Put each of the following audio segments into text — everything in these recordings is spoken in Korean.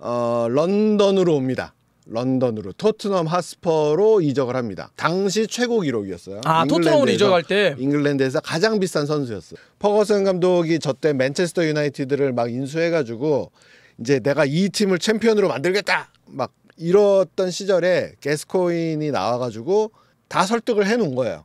어, 런던으로 옵니다. 런던으로 토트넘 하스퍼로 이적을 합니다. 당시 최고 기록이었어요. 아 토트넘으로 이적할 때 잉글랜드에서 가장 비싼 선수였어요. 퍼거슨 감독이 저때 맨체스터 유나이티드를 막 인수해가지고 이제 내가 이 팀을 챔피언으로 만들겠다 막이렇던 시절에 게스코인이 나와가지고 다 설득을 해놓은 거예요.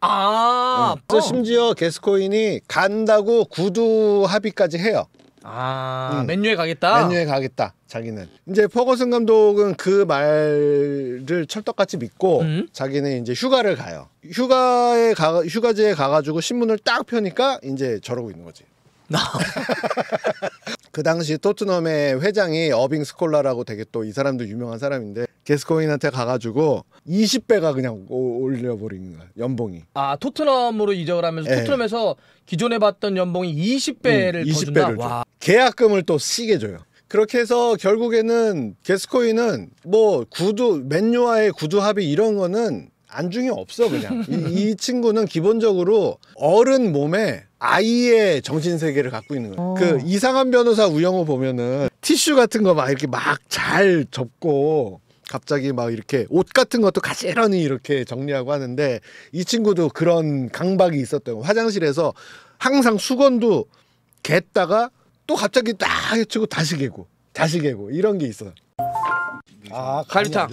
아, 응. 네. 어. 심지어 게스코인이 간다고 구두 합의까지 해요. 아, 음. 맨유에 가겠다. 맨유에 가겠다. 자기는 이제 퍼거슨 감독은 그 말을 철떡같이 믿고 음? 자기는 이제 휴가를 가요. 휴가에 가 휴가지에 가가지고 신문을 딱 펴니까 이제 저러고 있는 거지. 그 당시 토트넘의 회장이 어빙 스콜라라고 되게 또 이 사람도 유명한 사람인데 게스코인한테 가가지고 20배가 그냥 올려버린 거야 연봉이. 아 토트넘으로 이적을 하면서 네. 토트넘에서 기존에 받던 연봉이 20배를 음, 20배를 와. 계약금을 또 쓰게 줘요. 그렇게 해서 결국에는 게스코인은 뭐 구두 맨유와의 구두 합의 이런 거는 안중이 없어 그냥 이, 이, 친구는 기본적으로 어른 몸에 아이의 정신 세계를 갖고 있는 거예요. 오. 그 어. 이상한 변호사 우영호 보면은 티슈 같은 거 막 이렇게 막 잘 접고 갑자기 막 이렇게 옷 같은 것도 가지런히 이렇게 정리하고 하는데 이 친구도 그런 강박이 있었던 거 화장실에서 항상 수건도 갰다가 또 갑자기 딱 해치고 다시 개고 다시 개고 이런 게 있어. 요아 갈비탕.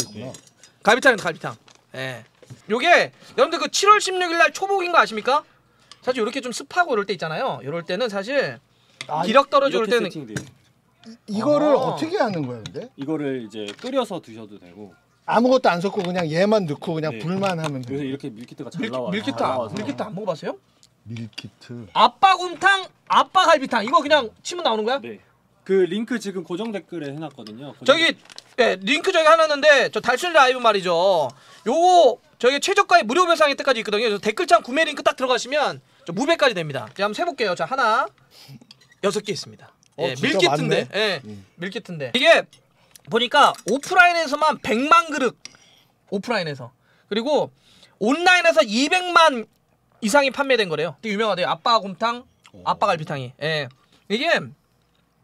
갈비탕은 갈비탕. 예. 요게 여러분들 그 7월 16일 날 초복인 거 아십니까? 사실 이렇게 좀 습하고 이럴 때 있잖아요. 이럴 때는 사실 아, 기력 떨어질 때는 세팅돼요. 이거를 아 어떻게 하는 거예 근데? 이거를 이제 끓여서 드셔도 되고 아무것도 안 섞고 그냥 얘만 넣고 그냥 네. 불만 하면 돼요. 그래서 이렇게 밀키트가 잘 밀키, 나와요. 밀키트 아, 밀키트 안 먹어봤어요? 밀키트. 아빠 곰탕, 아빠 갈비탕 이거 그냥 치면 나오는 거야? 네. 그 링크 지금 고정 댓글에 해놨거든요. 저기 댓글. 예, 링크 저기 하놨는데 저달순 라이브 말이죠. 요거 저희 최저가의 무료 배상 혜택까지 있거든요. 그래서 댓글창 구매 링크 딱 들어가시면 무배까지 됩니다. 제가 한번 세볼게요. 자 하나 여섯 개 있습니다. 어, 예, 밀키트인데, 예, 음. 밀키트인데 이게 보니까 오프라인에서만 100만 그릇 오프라인에서 그리고 온라인에서 200만 이상이 판매된 거래요. 되게 유명하대요. 아빠 곰탕, 아빠 갈비탕이. 예, 이게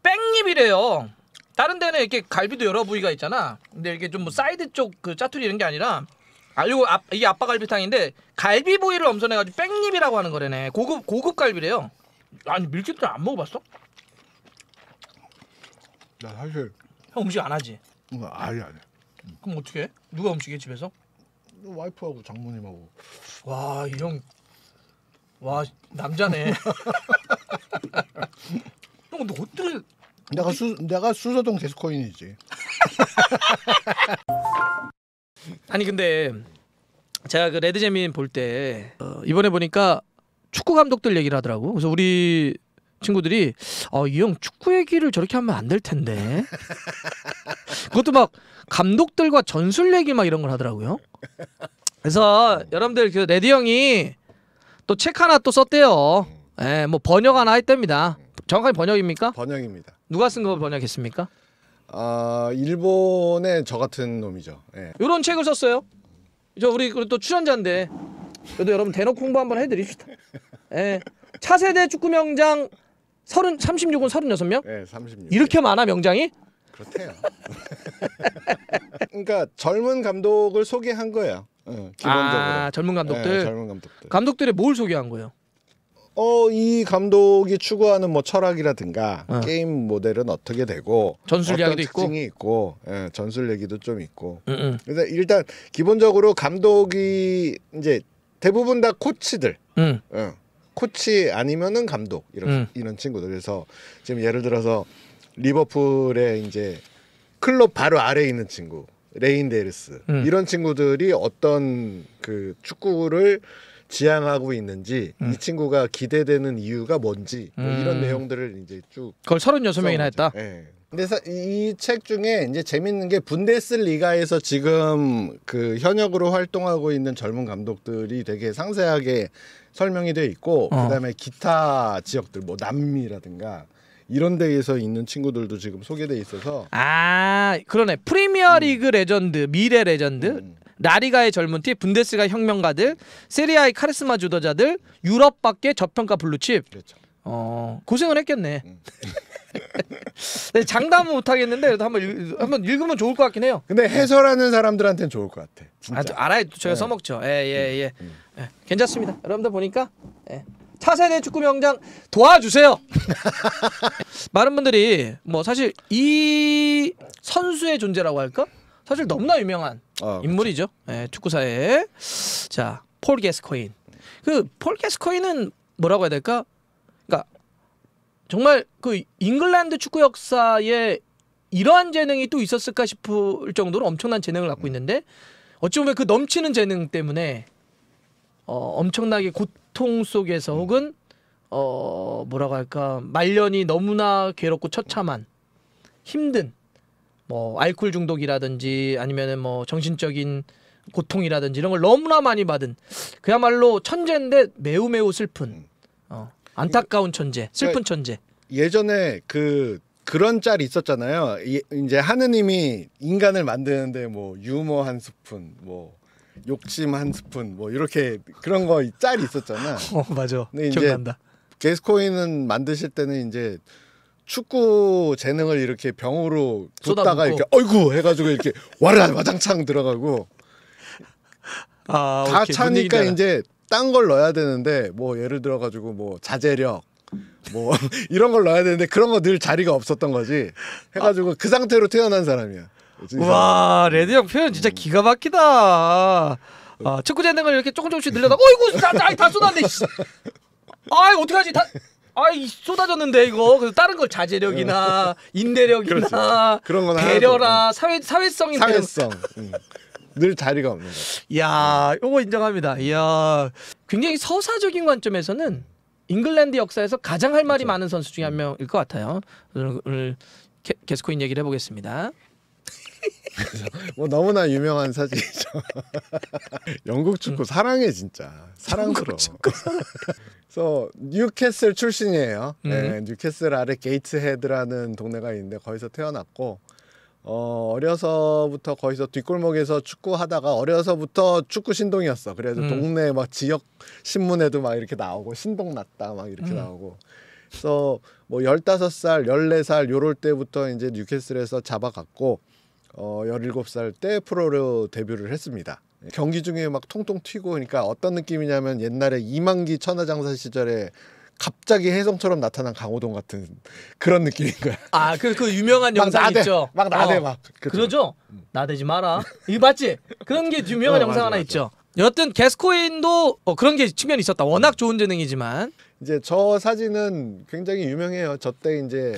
뺑잎이래요. 다른 데는 이렇게 갈비도 여러 부위가 있잖아. 근데 이게좀뭐 사이드 쪽 그 짜투리 이런 게 아니라 아 이거 아, 이게 아빠 갈비탕인데 갈비 부위를 엄선해가지고 백립이라고 하는 거래네. 고급 고급 갈비래요. 아니 밀집도 안 먹어봤어? 나 사실 형 음식 안 하지? 응, 아예 안 해. 그럼 어떻게? 해? 누가 음식해 집에서? 와이프하고 장모님하고. 와 이 형. 와 남자네. 형 근데 어떻게 내가 수 내가 수서동 데스코인이지. 아니 근데 제가 그 레드제민 볼때 어, 이번에 보니까 축구 감독들 얘기를 하더라고. 그래서 우리 친구들이 어, 아, 이형 축구 얘기를 저렇게 하면 안 될 텐데. 그것도 막 감독들과 전술 얘기 막 이런 걸 하더라고요. 그래서 여러분들 그레디 형이 또 책 하나 또 썼대요. 예, 뭐 번역 하나 했답니다. 정확하게 번역입니까? 번영입니다. 누가 쓴 거 번역했습니까? 아 일본의 저 같은 놈이죠. 예. 이런 책을 썼어요. 저 우리 또 출연자인데 그래도 여러분 대놓고 홍보 한번 해드립시다. 예. 차세대 축구 명장 30, 36은 36명? 예, 36. 이렇게 많아 명장이? 그렇대요. 그러니까 젊은 감독을 소개한 거예요. 응, 예, 기본적으로. 아 젊은 감독들. 예, 젊은 감독들. 감독들의 뭘 소개한 거예요? 어이 감독이 추구하는 뭐 철학이라든가 어. 게임 모델은 어떻게 되고 전술 이야기도 있고 특징이 있고 예, 전술 얘기도 좀 있고 음, 음. 그래서 일단 기본적으로 감독이 이제 대부분 다 코치들 음. 예, 코치 아니면은 감독 이런 음. 이런 친구들 그래서 지금 예를 들어서 리버풀의 이제 클럽 바로 아래에 있는 친구 레인데르스 음. 이런 친구들이 어떤 그 축구를 지향하고 있는지 음. 이 친구가 기대되는 이유가 뭔지 뭐 음. 이런 내용들을 이제 쭉 그걸 36명이나 했다. 네. 근데 이 책 중에 이제 재밌는 게 분데스리가에서 지금 그 현역으로 활동하고 있는 젊은 감독들이 되게 상세하게 설명이 돼 있고 어. 그다음에 기타 지역들 뭐 남미라든가 이런 데에서 있는 친구들도 지금 소개돼 있어서 아 그러네 프리미어리그 음. 레전드 미래 레전드 음. 라리가의 젊은 팀, 분데스가 혁명가들, 세리아의 카리스마 주도자들, 유럽 밖의 저평가 블루칩. 그렇죠. 어 고생을 했겠네. 음. 네, 장담은 못 하겠는데 한번 읽, 한번 읽으면 좋을 것 같긴 해요. 근데 네. 해설하는 사람들한테는 좋을 것 같아. 진짜. 아, 알아요. 저희 네. 써먹죠. 예, 예, 음. 예. 음. 예. 괜찮습니다. 여러분들 보니까 예. 차세대 축구 명장 도와주세요. 많은 분들이 뭐 사실 이 선수의 존재라고 할까? 사실 너무나 유명한 아, 그렇죠. 인물이죠. 예, 축구사에. 자, 폴 게스코인. 그 폴 게스코인은 뭐라고 해야 될까? 그러니까 정말 그 잉글랜드 축구 역사에 이러한 재능이 또 있었을까 싶을 정도로 엄청난 재능을 갖고 음. 있는데 어찌 보면 그 넘치는 재능 때문에 어, 엄청나게 고통 속에서 음. 혹은 어, 뭐라고 할까 말년이 너무나 괴롭고 처참한 힘든 뭐 알코올 중독이라든지 아니면은 뭐 정신적인 고통이라든지 이런 걸 너무나 많이 받은 그야말로 천재인데 매우 매우 슬픈 음. 어, 안타까운 천재, 그러니까 슬픈 천재. 예전에 그 그런 짤 있었잖아요. 이제 하느님이 인간을 만드는데 뭐 유머 한 스푼, 뭐 욕심 한 스푼, 뭐 이렇게 그런 거 짤이 있었잖아. 어 맞아. 근 기억난다. 게스코인은 만드실 때는 이제 축구 재능을 이렇게 병으로 쏟다가 이렇게 어이구 해가지고 이렇게 와라 와장창 들어가고 아, 다 오케이, 차니까 이제 딴 걸 넣어야 되는데 뭐 예를 들어 가지고 뭐 자제력 뭐 이런 걸 넣어야 되는데 그런 거 늘 자리가 없었던 거지 해가지고 아. 그 상태로 태어난 사람이야. 와 레드 형 표현 진짜 기가 막히다. 아, 아 축구 재능을 이렇게 조금 조금씩 늘려다 어이구 다, 다 쏟았네. 아 어떡하지 다 아이 쏟아졌는데 이거 그래서 다른 걸 자제력이나 어. 인내력이나 그런 거나 배려라 사회 사회성이 사회성 음. 늘 자리가 없는 거. 야, 음. 요거 인정합니다. 이야, 굉장히 서사적인 관점에서는 잉글랜드 역사에서 가장 할 말이 그렇죠. 많은 선수 중에 한 명일 것 같아요. 오늘 게스코인 얘기를 해보겠습니다. 뭐 너무나 유명한 사진이죠. 영국 축구 음. 사랑해 진짜 사랑스러워. 그래서 뉴캐슬 출신이에요. 음. 네, 뉴캐슬 아래 게이트헤드라는 동네가 있는데 거기서 태어났고 어, 어려서부터 거기서 뒷골목에서 축구하다가 어려서부터 축구 신동이었어. 그래서 음. 동네 막 지역 신문에도 막 이렇게 나오고 신동 났다 막 이렇게 음. 나오고. 그래서 뭐1 5살1 4살 요럴 때부터 이제 뉴캐슬에서 잡아갔고 어, 17살 때 프로로 데뷔를 했습니다. 경기 중에 막 통통 튀고 그러니까 어떤 느낌이냐면 옛날에 이만기 천하장사 시절에 갑자기 혜성처럼 나타난 강호동 같은 그런 느낌인 거야. 아, 그, 그 유명한 영상 나대, 있죠. 막 나대 어. 막. 그쵸. 그러죠 음. 나대지 마라. 이거 맞지? 그런 게 유명한 어, 영상 맞아, 하나 맞아. 있죠. 여튼 게스코인도 어, 그런 게 측면이 있었다. 워낙 좋은 재능이지만. 이제 저 사진은 굉장히 유명해요. 저때 이제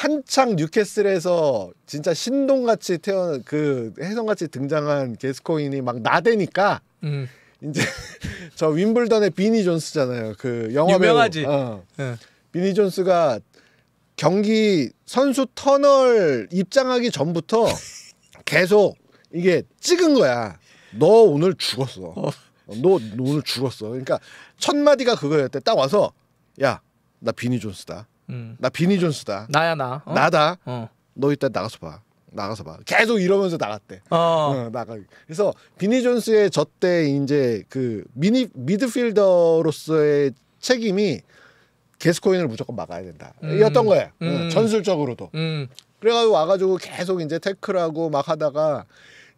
한창 뉴캐슬에서 진짜 신동같이 태어 난그혜성같이 등장한 게스코인이 막 나대니까 음. 이제 저 윈블던의 비니 존스잖아요. 그 영화 유명하지. 어. 네. 비니 존스가 경기 선수 터널 입장하기 전부터 계속 이게 찍은 거야. 너 오늘 죽었어. 어. 어 너, 너 오늘 죽었어. 그러니까 첫 마디가 그거였대. 딱 와서 야 나 비니 존스다. 음. 나 비니 존스다. 나야 나. 어? 나다. 어. 너 이따 나가서 봐. 나가서 봐. 계속 이러면서 나갔대. 어. 어 나가. 그래서 비니 존스의 저때 이제 그 미니 미드필더로서의 책임이 게스코인을 무조건 막아야 된다. 음. 였던 거야요 어, 음. 전술적으로도. 음. 그래가지고 와가지고 계속 이제 태클하고 막 하다가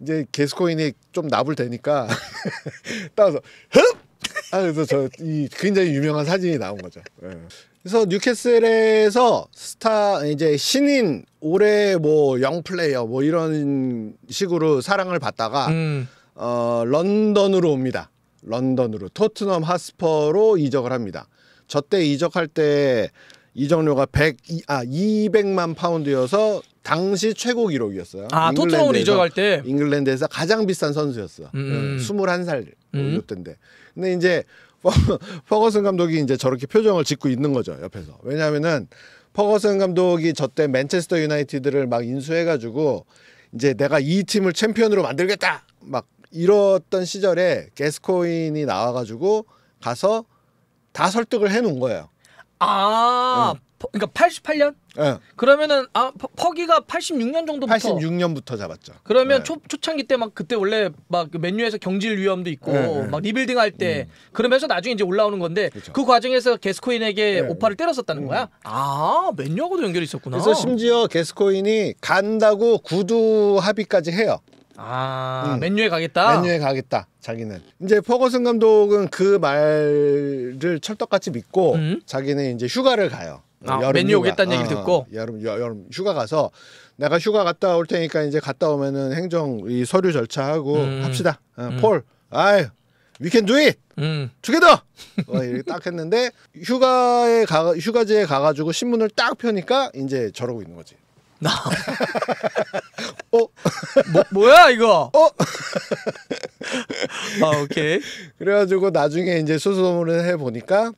이제 게스코인이 좀 나불 되니까 따라서 흡 아, 그래서 저이 굉장히 유명한 사진이 나온 거죠. 예. 그래서 뉴캐슬에서 스타 이제 신인 올해 뭐 영 플레이어 뭐 이런 식으로 사랑을 받다가 음. 어, 런던으로 옵니다. 런던으로 토트넘 하스퍼로 이적을 합니다. 저 때 이적할 때 이적료가 100, 아, 200만 파운드여서 당시 최고 기록이었어요. 아 토트넘으로 이적할 때 잉글랜드에서 가장 비싼 선수였어. 음. 21살 이 요때인데. 근데 이제 퍼거슨 감독이 이제 저렇게 표정을 짓고 있는 거죠 옆에서. 왜냐하면은 퍼거슨 감독이 저 때 맨체스터 유나이티드를 막 인수해가지고 이제 내가 이 팀을 챔피언으로 만들겠다 막이렇던 시절에 게스코인이 나와가지고 가서 다 설득을 해놓은 거예요. 아 응. 그러니까 88년? 네. 예. 그러면은 아 퍼기가 86년 정도부터 86년부터 잡았죠. 그러면 네. 초, 초창기 때 막 그때 원래 막 그 맨유에서 경질 위험도 있고 네, 막 리빌딩 할때 음. 그러면서 나중에 이제 올라오는 건데 그쵸. 그렇죠. 그 과정에서 게스코인에게 오파를 때렸었다는 음. 거야. 아 맨유하고도 연결이 있었구나. 그래서 심지어 게스코인이 간다고 구두 합의까지 해요. 아 음. 맨유에 가겠다. 맨유에 가겠다. 자기는 이제 퍼거슨 감독은 그 말을 철떡같이 믿고 음? 자기는 이제 휴가를 가요. 아, 여름 맨유 오겠다는 얘기를 어, 듣고 어, 여름 여름 휴가 가서 내가 휴가 갔다 올 테니까 이제 갔다 오면은 행정 이 서류 절차하고 음. 합시다. 어, 음. 폴, 아유, 위켄 두잇, 음. 투게더. 어, 이렇게 딱 했는데 휴가에 가 휴가지에 가가지고 신문을 딱 펴니까 이제 저러고 있는 거지. 나. 어? 뭐, 뭐야 이거? 어? 아 오케이. 그래가지고 나중에 이제 수소문을 해 보니까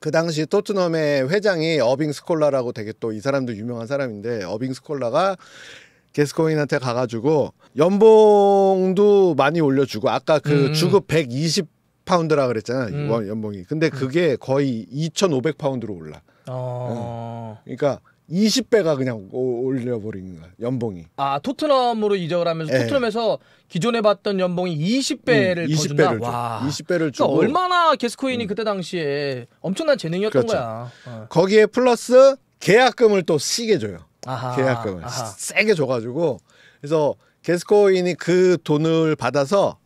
그 당시 토트넘의 회장이 어빙 스콜라라고 되게 또 이 사람도 유명한 사람인데 어빙 스콜라가 게스코인한테 가가지고 연봉도 많이 올려주고 아까 그 음. 주급 120 파운드라 그랬잖아 음. 연봉이. 근데 그게 거의 2,500 파운드로 올라. 어. 응. 그러니까 20배가 그냥 올려버린 거야 연봉이. 아 토트넘으로 이적을 하면서 네. 토트넘에서 기존에 받던 연봉이 20배를 음, 20배를 준다. 와. 20배를 그러니까 얼마나 게스코인이 음. 그때 당시에 엄청난 재능이었던 그렇죠. 거야. 어. 거기에 플러스 계약금을 또 시게 줘요. 아하, 계약금을 아하. 세게 줘가지고 그래서 게스코인이 그 돈을 받아서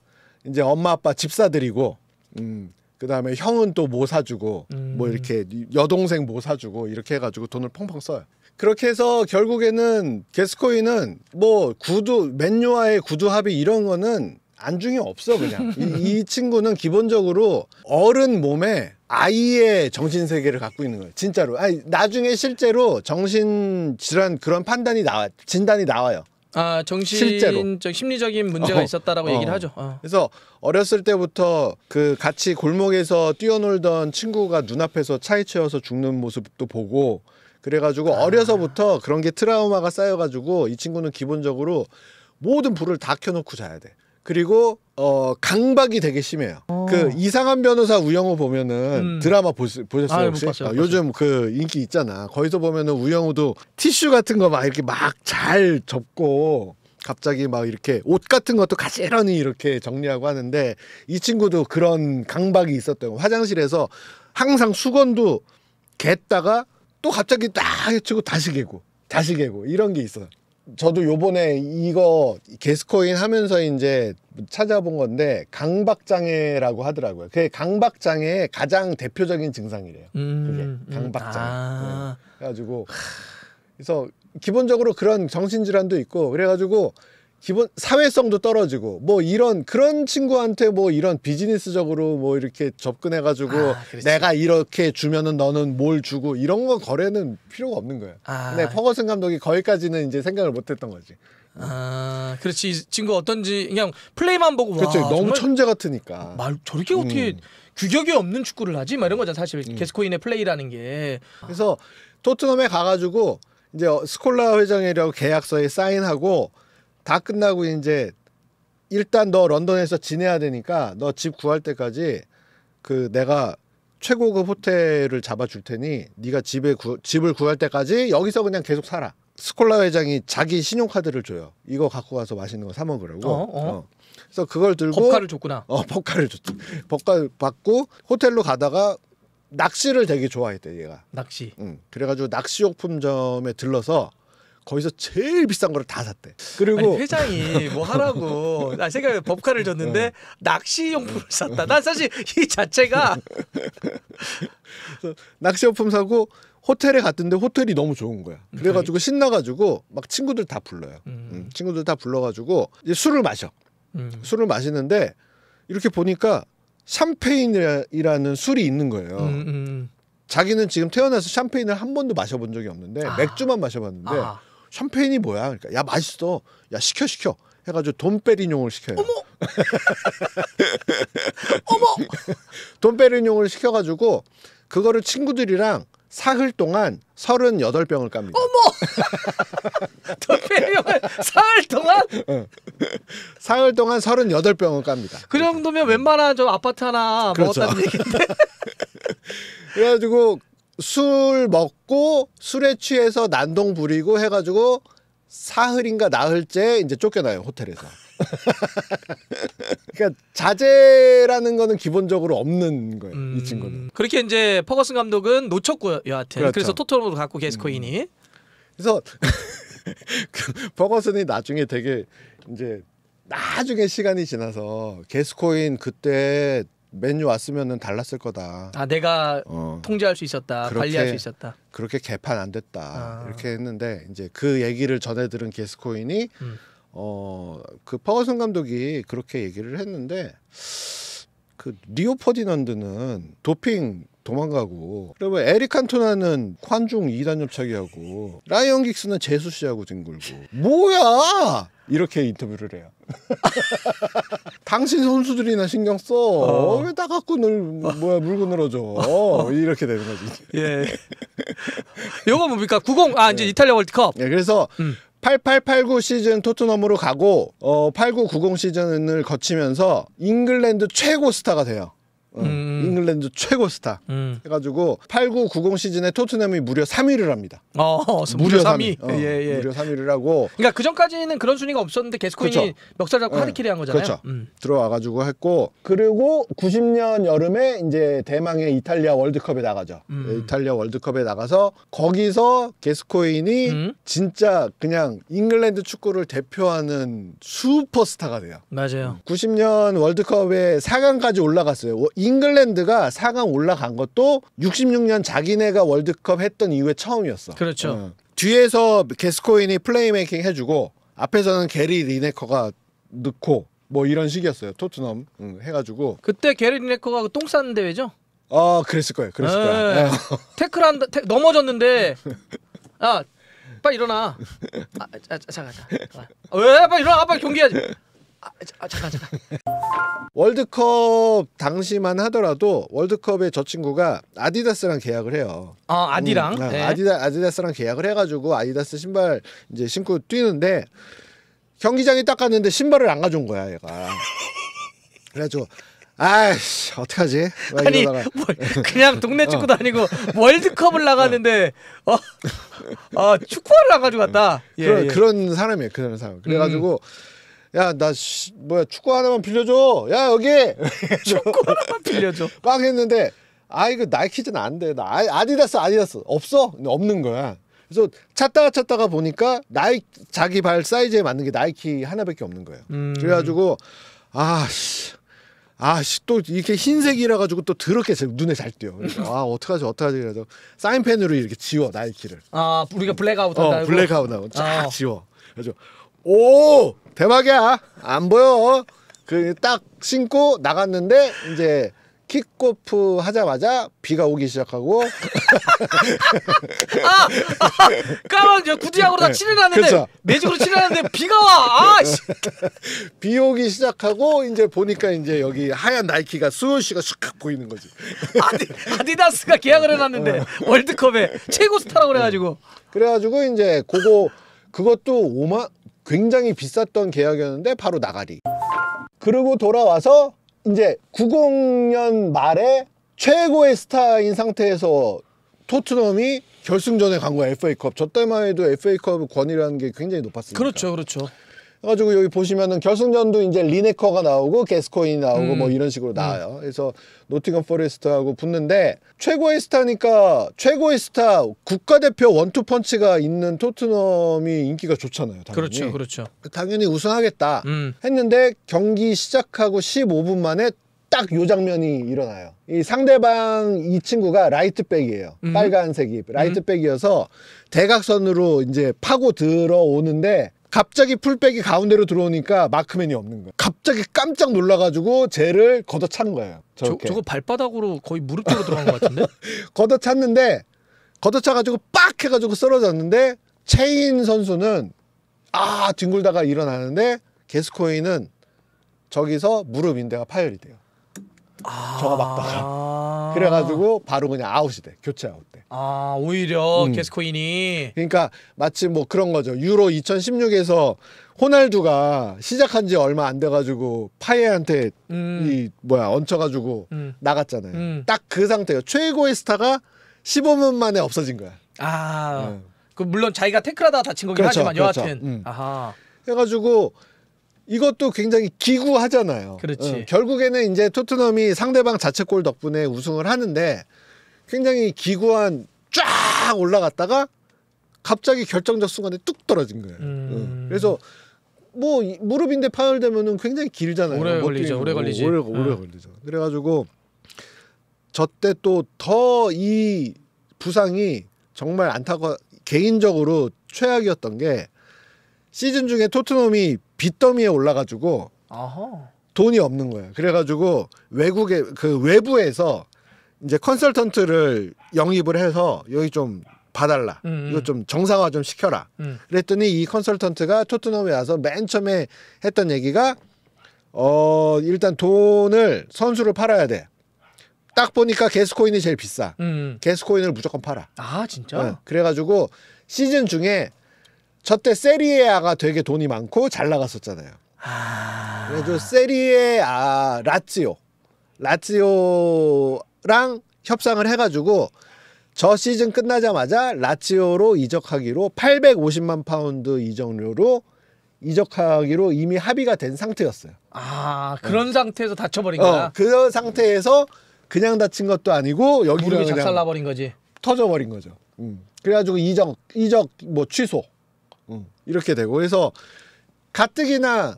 이제 엄마 아빠 집 사드리고 음, 그다음에 형은 또 뭐 사주고 음. 뭐 이렇게 여동생 뭐 사주고 이렇게 해가지고 돈을 펑펑 써요. 그렇게 해서 결국에는 게스코인은뭐 구두 맨유와의 구두 합의 이런 거는 안중이 없어 그냥 이, 이, 친구는 기본적으로 어른 몸에 아이의 정신 세계를 갖고 있는 거예요 진짜로 아니 나중에 실제로 정신 질환 그런 판단이 나와 진단이 나와요 아 정신적 심리적인 문제가 어, 있었다라고 어. 얘기를 하죠. 어. 그래서 어렸을 때부터 그 같이 골목에서 뛰어놀던 친구가 눈앞에서 차에 채워서 죽는 모습도 보고 그래가지고 아. 어려서부터 그런 게 트라우마가 쌓여가지고 이 친구는 기본적으로 모든 불을 다 켜놓고 자야 돼. 그리고 어 강박이 되게 심해요. 오. 어. 그 이상한 변호사 우영우 보면은 음. 드라마 보시, 보셨어요 아 혹시? 봤어요, 어, 요즘 그 인기 있잖아. 거기서 보면은 우영우도 티슈 같은 거 막 이렇게 막 잘 접고 갑자기 막 이렇게 옷 같은 것도 가지런히 이렇게 정리하고 하는데 이 친구도 그런 강박이 있었던 거. 화장실에서 항상 수건도 갰다가 또 갑자기 딱 해치고 다시 개고 다시 개고 이런 게 있어. 요 저도 요번에 이거 게스코인 하면서 이제 찾아본 건데 강박장애라고 하더라고요. 그게 강박장애의 가장 대표적인 증상이래요. 음, 그게 음. 강박장애. 아. 네. 그래가지고 그래서 기본적으로 그런 정신질환도 있고 그래가지고 기본 사회성도 떨어지고 뭐 이런 그런 친구한테 뭐 이런 비즈니스적으로 뭐 이렇게 접근해 가지고 아, 내가 이렇게 주면은 너는 뭘 주고 이런 거 거래는 필요가 없는 거예요. 아. 근데 퍼거슨 감독이 거기까지는 이제 생각을 못 했던 거지. 아, 그렇지. 이 친구 어떤지 그냥 플레이만 보고 그렇죠. 와, 너무 천재 같으니까. 말 저렇게 어떻게 음. 규격이 없는 축구를 하지? 막 이런 거잖아, 사실. 음. 게스코인의 플레이라는 게. 그래서 토트넘에 가 가지고 이제 스콜라 회장이라고 계약서에 사인하고 다 끝나고 이제 일단 너 런던에서 지내야 되니까 너 집 구할 때까지 그 내가 최고급 그 호텔을 잡아줄 테니 네가 집에 구, 집을 구할 때까지 여기서 그냥 계속 살아. 스콜라 회장이 자기 신용카드를 줘요. 이거 갖고 가서 맛있는 거 사 먹으라고. 어, 어. 어. 그래서 그걸 들고 법카를 줬구나. 어, 법카를 줬지. 법카 받고 호텔로 가다가 낚시를 되게 좋아했대 얘가. 낚시. 응. 그래가지고 낚시용품점에 들러서 거기서 제일 비싼 거를 다 샀대. 그리고 아니, 회장이 뭐 하라고 나 생각해 법카를 줬는데 네. 낚시 용품을 샀다. 난 사실 이 자체가 낚시 용품 사고 호텔에 갔던데 호텔이 너무 좋은 거야. 그래가지고 네. 신나가지고 막 친구들 다 불러요. 음. 음, 친구들 다 불러가지고 이제 술을 마셔. 음. 술을 마시는데 이렇게 보니까 샴페인이라는 술이 있는 거예요. 음, 음, 음. 자기는 지금 태어나서 샴페인을 한 번도 마셔본 적이 없는데 아. 맥주만 마셔봤는데. 아. 샴페인이 뭐야? 그러니까 야 맛있어. 야 시켜 시켜. 해가지고 돈베리뇽을 시켜요. 어머. 어머. 돈베리뇽을 시켜가지고 그거를 친구들이랑 사흘 동안 38병을 깝니다. 어머! 돈베리뇽을 사흘 동안? 어. 사흘 동안 38병을 깝니다. 그 정도면 웬만한 좀 아파트 하나 그렇죠. 먹었다는 얘기인데. 그래가지고 술 먹고 술에 취해서 난동 부리고 해가지고 사흘인가 나흘째 이제 쫓겨나요 호텔에서. 그러니까 자제라는 거는 기본적으로 없는 거예요 음... 이 친구는. 그렇게 이제 퍼거슨 감독은 놓쳤고요 여하튼. 그렇죠. 그래서 토트넘으로 갖고 음. 게스코인이. 음... 그래서 그 버거슨이 나중에 되게 이제 나중에 시간이 지나서 게스코인 그때 맨유 왔으면은 달랐을 거다. 아 내가 어. 통제할 수 있었다, 그렇게, 관리할 수 있었다. 그렇게 개판 안 됐다 아. 이렇게 했는데 이제 그 얘기를 전해 들은 게스코인이 음. 어그 퍼거슨 감독이 그렇게 얘기를 했는데 그 리오 퍼디넌드는 도핑 도망가고 그러면 에릭 칸토나는 관중 2단 협착이하고 라이언 긱스는 제수 씨하고 뒹굴고 뭐야 이렇게 인터뷰를 해요. 당신 선수들이나 신경 써. 어. 왜다 갖고 늘 뭐야 물고 늘어져. 어. 이렇게 되는 거지. 예. 요거 뭡니까? 90 아 이제 예. 이탈리아 월드컵. 예. 그래서 음. 8889 시즌 토트넘으로 가고 어8990 시즌을 거치면서 잉글랜드 최고 스타가 돼요. 어, 음, 음. 잉글랜드 최고 스타 음. 해가지고 89-90 시즌에 토트넘이 무려 3위를 합니다. 어, 무려 3위. 3위. 어, 예, 예. 무려 3위를 하고. 그러니까 그 전까지는 그런 순위가 없었는데 게스코인이 그렇죠. 멱살 잡고 예. 하드키리 한 거잖아요. 그렇죠. 음. 들어와가지고 했고 그리고 90년 여름에 이제 대망의 이탈리아 월드컵에 나가죠. 음. 예, 이탈리아 월드컵에 나가서 거기서 게스코인이 음. 진짜 그냥 잉글랜드 축구를 대표하는 슈퍼스타가 돼요. 맞아요. 90년 월드컵에 4강까지 올라갔어요. 잉글랜드가 4강 올라간 것도 66년 자기네가 월드컵 했던 이후에 처음이었어. 그렇죠. 어. 뒤에서 게스코인이 플레이메이킹 해주고 앞에서는 게리 리네커가 넣고 뭐 이런 식이었어요. 토트넘 응, 음, 해가지고 그때 게리 리네커가 그 똥 싸는 대회죠? 어 그랬을 거예요. 그랬을 에이, 네. 거야. 네. 태클 한다 넘어졌는데 아 빨리 일어나. 아, 아, 잠깐, 잠깐. 왜? 빨리 일어나. 빨리 경기해야지. 아, 아, 잠깐 잠깐. 월드컵 당시만 하더라도 월드컵에 저 친구가 아디다스랑 계약을 해요. 아 아디랑. 음, 어, 네. 아디다 아디다스랑 계약을 해가지고 아디다스 신발 이제 신고 뛰는데 경기장에 딱 갔는데 신발을 안 가져온 거야 얘가. 그래가지고 아이씨 어떡하지? 아니 뭘, 그냥 동네 축구도 아니고 월드컵을 나가는데 어, 어 아, 축구를 나가지고 갔다. 예, 그런, 예. 그런 사람이에요. 그런 사람. 그래가지고 음. 야나 뭐야 축구 하나만 빌려줘 야 여기 축구 하나만 빌려줘 막 했는데 아, 아이 그, 나이키는 즈 안돼 나 아디다스 아디다스 없어 없는 거야 그래서 찾다가 찾다가 보니까 나이 자기 발 사이즈에 맞는 게 나이키 하나밖에 없는 거예요 음. 그래가지고 아씨 아씨 또 이렇게 흰색이라 가지고 또 더럽게 눈에 잘 띄어. 그러니까 아 어떡하지 어떡하지 그래서 사인펜으로 이렇게 지워 나이키를. 아 우리가 블랙아웃 한다. 어, 블랙아웃 하고 쫙 아. 지워. 그래서 오 대박이야 안 보여 그 딱 신고 나갔는데 이제 킥오프 하자마자 비가 오기 시작하고 아, 아 까만 구두약으로 다칠해놨는데 매직으로 칠해놨는데 비가 와. 아, 씨. 비 오기 시작하고 이제 보니까 이제 여기 하얀 나이키가 수호씨가슉 보이는 거지. 아디, 다스가 계약을 해놨는데 어. 월드컵에 최고 스타라고 그래가지고. 네. 그래가지고 이제 그거 그것도 5만 굉장히 비쌌던 계약이었는데 바로 나가리 그리고 돌아와서 이제 90년 말에 최고의 스타인 상태에서 토트넘이 결승전에 간 거야 FA컵 저 때만 해도 FA컵 권위라는 게 굉장히 높았으니까 그렇죠 그렇죠 그래가지고 여기 보시면은 결승전도 이제 리네커가 나오고 게스코인이 나오고 뭐 음. 뭐 이런 식으로 음. 나와요. 그래서 노팅엄 포레스트하고 붙는데 최고의 스타니까 최고의 스타 국가대표 원투펀치가 있는 토트넘이 인기가 좋잖아요. 당연히. 그렇죠, 그렇죠. 당연히 우승하겠다 음. 했는데 경기 시작하고 15분 만에 딱 요 장면이 일어나요. 이 상대방 이 친구가 라이트백이에요. 음. 빨간색이 라이트백이어서 음. 대각선으로 이제 파고 들어오는데 갑자기 풀백이 가운데로 들어오니까 마크맨이 없는 거예요. 갑자기 깜짝 놀라가지고 쟤를 걷어차는 거예요. 저렇게. 저, 거 발바닥으로 거의 무릎으로 들어간 것 같은데? 걷어찼는데 걷어차가지고 빡 해가지고 쓰러졌는데 체인 선수는 아 뒹굴다가 일어나는데 게스코이는 저기서 무릎 인대가 파열이 돼요. 아~ 저가 막다가 그래가지고 바로 그냥 아웃이 돼 교체 아웃 돼. 아 오히려 음. 게스코인이 그러니까 마치 뭐 그런 거죠 유로 2016에서 호날두가 시작한 지 얼마 안 돼가지고 파이한테 음. 이 뭐야 얹혀가지고 음. 나갔잖아요. 음. 딱그 상태예요. 최고의 스타가 15분 만에 없어진 거야. 아, 그 물론 자기가 태클하다 다친 거긴 그렇죠, 하지만 여하튼 그 아하. 해가지고 이것도 굉장히 기구하잖아요. 그렇지. 응. 어, 결국에는 이제 토트넘이 상대방 자책골 덕분에 우승을 하는데 굉장히 기구한 쫙 올라갔다가 갑자기 결정적 순간에 뚝 떨어진 거예요. 음... 응. 어. 그래서 뭐 무릎인데 파열되면은 굉장히 길잖아요. 오래 걸리죠. 오래 걸리지. 오래, 오래 어. 걸리죠. 그래가지고 저 때 또 더 이 부상이 정말 안타까 개인적으로 최악이었던 게 시즌 중에 토트넘이 빚더미에 올라가지고 아하. 돈이 없는 거예요. 그래가지고 외국에 그 외부에서 이제 컨설턴트를 영입을 해서 여기 좀 봐달라. 음, 음. 이거 좀 정상화 좀 시켜라. 음. 그랬더니 이 컨설턴트가 토트넘에 와서 맨 처음에 했던 얘기가 어 일단 돈을 선수를 팔아야 돼. 딱 보니까 게스코인이 제일 비싸. 음, 음. 게스코인을 무조건 팔아. 아 진짜? 네. 그래가지고 시즌 중에 첫때 세리에아가 되게 돈이 많고 잘 나갔었잖아요. 아... 그래서 세리에아 라치오 라치오랑 협상을 해가지고 저 시즌 끝나자마자 라치오로 이적하기로 850만 파운드 이적료로 이적하기로 이미 합의가 된 상태였어요. 아 그런 응. 네. 상태에서 다쳐버린 거야. 어, 그런 상태에서 그냥 다친 것도 아니고 여기를 그냥 작살나버린 거지. 터져버린 거죠. 음. 그래가지고 이적 이적 뭐 취소 음. 이렇게 되고 그래서 가뜩이나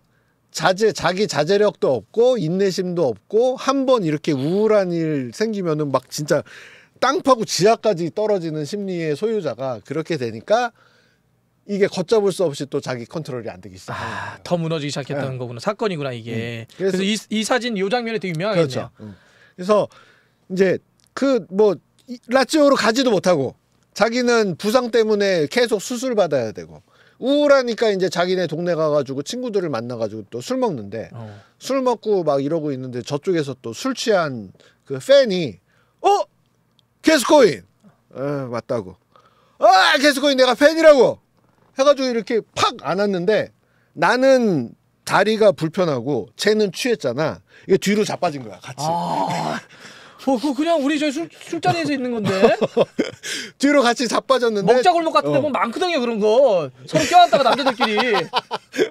자제 자기 자제력도 없고 인내심도 없고 한 번 이렇게 우울한 일 생기면은 막 진짜 땅 파고 지하까지 떨어지는 심리의 소유자가 그렇게 되니까 이게 걷잡을 수 없이 또 자기 컨트롤이 안 되기 시작하는 아, 더 무너지기 시작했다는 네. 예. 거구나 사건이구나 이게 음. 그래서, 그래서 이, 이, 사진 이 장면이 되게 유명하겠네요 그렇죠. 음. 그래서 이제 그 뭐 라치오로 가지도 못하고 자기는 부상 때문에 계속 수술 받아야 되고 우울하니까 이제 자기네 동네 가가지고 친구들을 만나가지고 또 술 먹는데 어. 술 먹고 막 이러고 있는데 저쪽에서 또 술 취한 그 팬이 어 캐스코인 어, 맞다고 아 캐스코인 내가 팬이라고 해가지고 이렇게 팍 안았는데 나는 다리가 불편하고 쟤는 취했잖아. 이게 뒤로 자빠진 거야 같이. 아... 어, 그 그냥 우리 저 술, 술자리에서 있는 건데. 뒤로 같이 자빠졌는데. 먹자골목 같은 데 어. 뭐 많거든요, 그런 거. 서로 껴안다가 남자들끼리.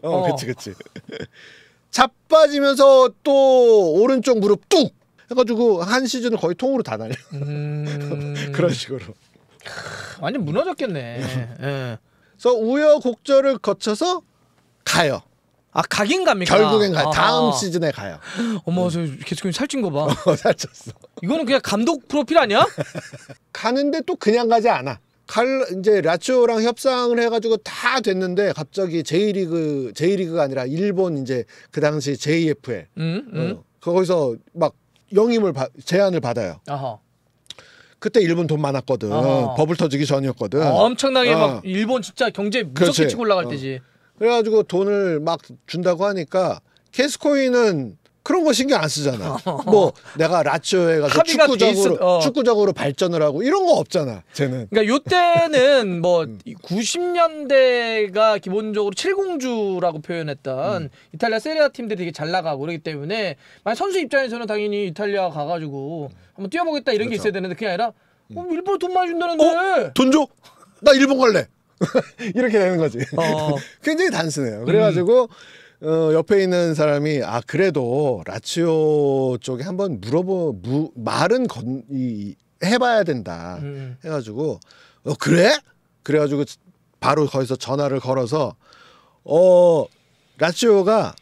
어, 어, 그치, 그치. 자빠지면서 또 오른쪽 무릎 뚝! 해가지고 한 시즌을 거의 통으로 다 날려. 음... 그런 식으로. 완전 무너졌겠네. 예. 그래서 우여곡절을 거쳐서 가요. 아 가긴 갑니까? 결국엔 가요. 아, 다음 시즌에 가요. 어머, 음. 저 계속 살찐 거 봐. 어, 살쪘어. 이거는 그냥 감독 프로필 아니야? 가는데 또 그냥 가지 않아. 칼 이제 라치오랑 협상을 해가지고 다 됐는데 갑자기 J리그 J리그가 아니라 일본 이제 그 당시 JFL 음, 음. 어, 음. 거기서 막 영임을 바, 제안을 받아요. 아하. 그때 일본 돈 많았거든. 아하. 버블 터지기 전이었거든. 어, 엄청나게 어. 막 일본 진짜 경제 무섭게 치고 올라갈 때지. 어. 그래가지고 돈을 막 준다고 하니까 캐스코인은 그런 거 신경 안 쓰잖아. 뭐 내가 라치오에 가서 축구적으로 어. 축구적으로 발전을 하고 이런 거 없잖아. 쟤는. 그러니까 요때는 뭐 90년대가 음. 기본적으로 칠공주라고 표현했던 음. 이탈리아 세리아 팀들이 되게 잘 나가고 그러기 때문에 만약 선수 입장에서는 당연히 이탈리아 가가지고 한번 뛰어보겠다 이런 그렇죠. 게 있어야 되는데 그게 아니라 음. 어, 일본 돈 많이 준다는데 어? 돈 줘? 나 일본 갈래. 이렇게 되는 거지. 어. 굉장히 단순해요. 음. 그래가지고 음. 어, 옆에 있는 사람이 아 그래도 라치오 쪽에 한번 물어보 무, 말은 건, 이, 해봐야 된다 음. 해가지고 어 그래? 그래가지고 바로 거기서 전화를 걸어서 어 라치오가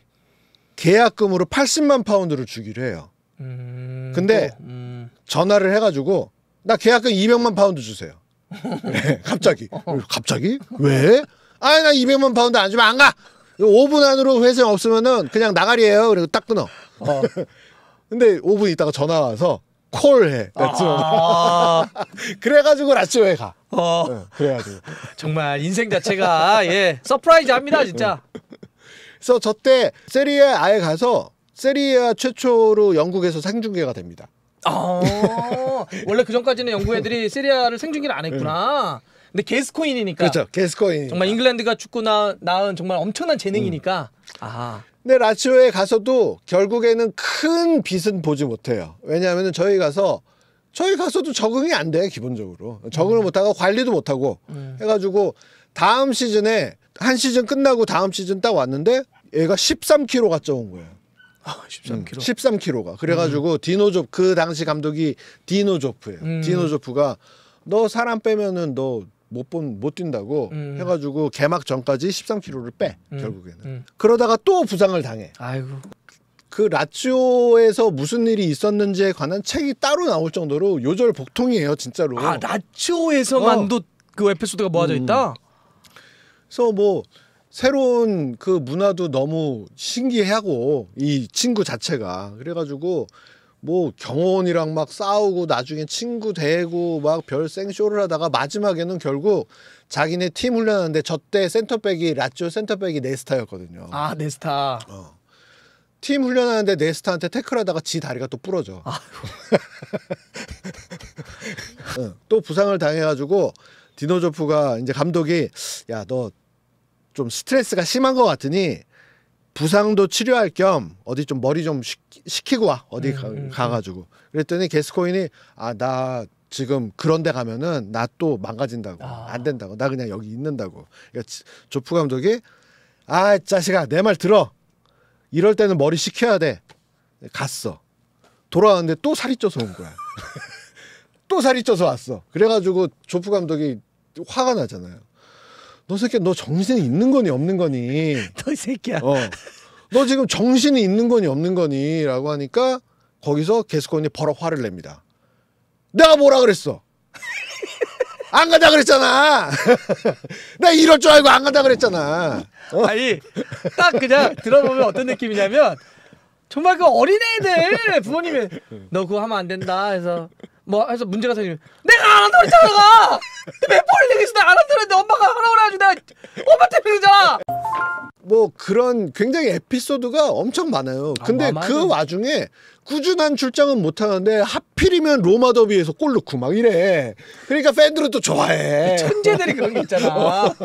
계약금으로 80만 파운드를 주기로 해요. 음, 근데 음. 전화를 해가지고 나 계약금 200만 파운드 주세요. 네, 갑자기. 갑자기? 왜? 아나 200만 파운드 안 주면 안 가! 5분 안으로 회생 없으면은 그냥 나가리에요. 그리고 딱 끊어. 어. 근데 5분 있다가 전화 와서 콜해. 아~ 그래가지고 라치오에 가. 어. 네, 그래가지고. 정말 인생 자체가 예 서프라이즈합니다 진짜. 네. 그래서 저때 세리에 아예 가서 세리에 최초로 영국에서 생중계가 됩니다. 어, 원래 그 전까지는 영국 애들이 세리아를 생중계를 안 했구나. 음. 근데 게스코인이니까. 그렇죠. 게스코인. 정말 잉글랜드가 축구나 낳은 정말 엄청난 재능이니까. 음. 아. 근데 라치오에 가서도 결국에는 큰빚은 보지 못해요. 왜냐하면 저희 가서 저희 가서도 적응이 안 돼 기본적으로 적응을 음. 못하고 관리도 못하고 음. 해가지고 다음 시즌에 한 시즌 끝나고 다음 시즌 딱 왔는데 얘가 13kg가 쪄온 거예요. 13kg. 아, 13kg가. 음, 그래가지고 음. 디노조 그 당시 감독이 디노조프예요. 음. 디노조프가 너 사람 빼면은 너 못 본 못 뛴다고 음. 해가지고 개막 전까지 13kg를 빼 음. 결국에는 음. 그러다가 또 부상을 당해. 아이고. 그 라치오에서 무슨 일이 있었는지에 관한 책이 따로 나올 정도로 요절 복통이에요 진짜로. 아 라치오에서만도 어. 그 에피소드가 모아져 있다. 그래서 뭐 새로운 그 문화도 너무 신기하고 이 친구 자체가 그래가지고 뭐 경호원이랑 막 싸우고 나중에 친구 되고막 별생 쇼를 하다가 마지막에는 결국 자기네 팀 훈련하는데 저때 센터백이 라치 센터백이 네스타였거든요. 아 네스타. 어. 팀 훈련하는데 네스타한테 태클하다가 지 다리가 또 부러져. 아. 응. 또 부상을 당해가지고 디노조프가 이제 감독이 야너 좀 스트레스가 심한 것 같으니 부상도 치료할 겸 어디 좀 머리 좀 식히고 와 어디 음, 가, 음, 음. 가가지고 그랬더니 게스코인이 아 나 지금 그런 데 가면은 나 또 망가진다고 아. 안 된다고 나 그냥 여기 있는다고 그러니까 조프 감독이 아 자식아 내 말 들어 이럴 때는 머리 식혀야 돼 갔어 돌아왔는데 또 살이 쪄서 온 거야 또 살이 쪄서 왔어 그래가지고 조프 감독이 화가 나잖아요 너 새끼야 너 정신이 있는 거니 없는 거니 너 새끼야 어. 너 지금 정신이 있는 거니 없는 거니 라고 하니까 거기서 게스콘이 버럭 화를 냅니다 내가 뭐라 그랬어 안가자 그랬잖아 내가 이럴 줄 알고 안가자 그랬잖아 어? 아니 딱 그냥 들어보면 어떤 느낌이냐면 정말 그 어린애들 부모님이 너 그거 하면 안 된다 해서 뭐 해서 문제가 생기면 내가 안 한다고 했잖아 내가 몇 번을 얘기해서 내가 알아다고 했는데 엄마가 하라고 해가지고 내가 엄마 때문에 잖아뭐 그런 굉장히 에피소드가 엄청 많아요 아, 근데 와, 그 와중에 꾸준한 출장은 못하는데 하필이면 로마 더비에서 골 넣고 막 이래 그러니까 팬들은 또 좋아해 천재들이 그런 게 있잖아 어.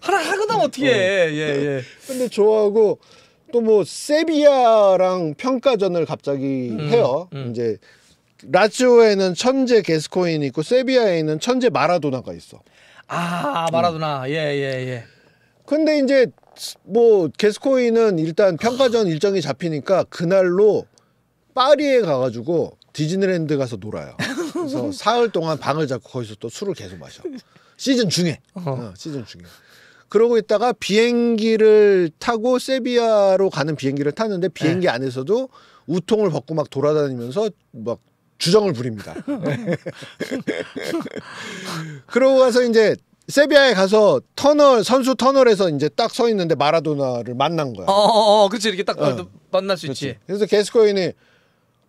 하나 하고 나 어떻게 해 어. 예, 예. 근데 좋아하고 또 뭐 세비야랑 평가전을 갑자기 음, 해요 음. 이제 라치오에는 천재 게스코인 있고 세비야에 있는 천재 마라도나가 있어. 아 마라도나 예예예. 음. 예, 예, 예, 근데 이제 뭐 게스코인은 일단 평가전 일정이 잡히니까 그날로 파리에 가가지고 디즈니랜드 가서 놀아요. 그래서 사흘 동안 방을 잡고 거기서 또 술을 계속 마셔. 시즌 중에. 어. 어, 시즌 중에. 그러고 있다가 비행기를 타고 세비야로 가는 비행기를 탔는데 비행기 네. 안에서도 우통을 벗고 막 돌아다니면서 막 주정을 부립니다. 그러고 가서 이제 세비야에 가서 터널 선수 터널에서 이제 딱 서 있는데 마라도나를 만난 거야. 어어어, 어, 그렇지 이렇게 딱 어. 만날 수 그렇지. 있지. 그래서 게스코인이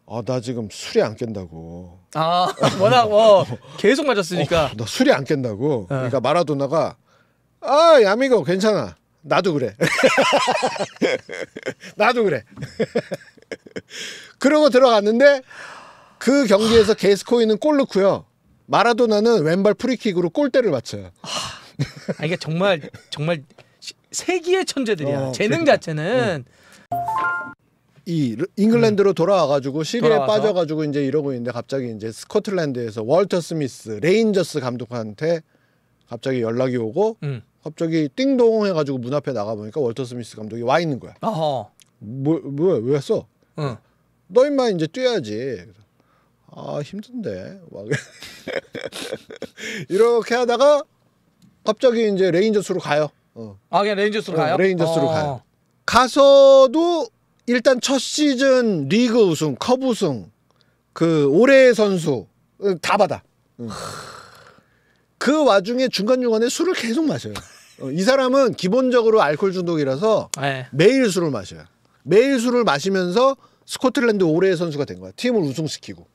아나 지금 술이 안 깬다고. 아 워낙 뭐 계속 맞았으니까. 어, 나 술이 안 깬다고. 어. 그러니까 마라도나가 아 야미고 괜찮아. 나도 그래. 나도 그래. 그러고 들어갔는데 그 경기에서 게스코이는 골 넣고요. 마라도나는 왼발 프리킥으로 골대를 맞춰요. 아, 이게 정말 정말 세기의 천재들이야. 어, 재능 그러니 자체는 응. 음. 이 잉글랜드로 음. 돌아와가지고 시리에 돌아와서? 빠져가지고 이제 이러고 있는데 갑자기 이제 스코틀랜드에서 월터 스미스 레인저스 감독한테 갑자기 연락이 오고 응. 음. 갑자기 띵동 해가지고 문 앞에 나가 보니까 월터 스미스 감독이 와 있는 거야. 어허. 뭐 뭐야 왜 왔어? 응. 너 임마 이제 뛰어야지. 아 힘든데 막 이렇게 하다가 갑자기 이제 레인저스로 가요. 어. 아 그냥 레인저스로 어, 가요? 레인저스로 어. 가요. 가서도 일단 첫 시즌 리그 우승, 컵 우승, 그 올해의 선수 다 받아. 응. 그 와중에 중간 중간에 술을 계속 마셔요. 어, 이 사람은 기본적으로 알코올 중독이라서 네. 매일 술을 마셔요. 매일 술을 마시면서 스코틀랜드 올해의 선수가 된 거야. 팀을 우승시키고.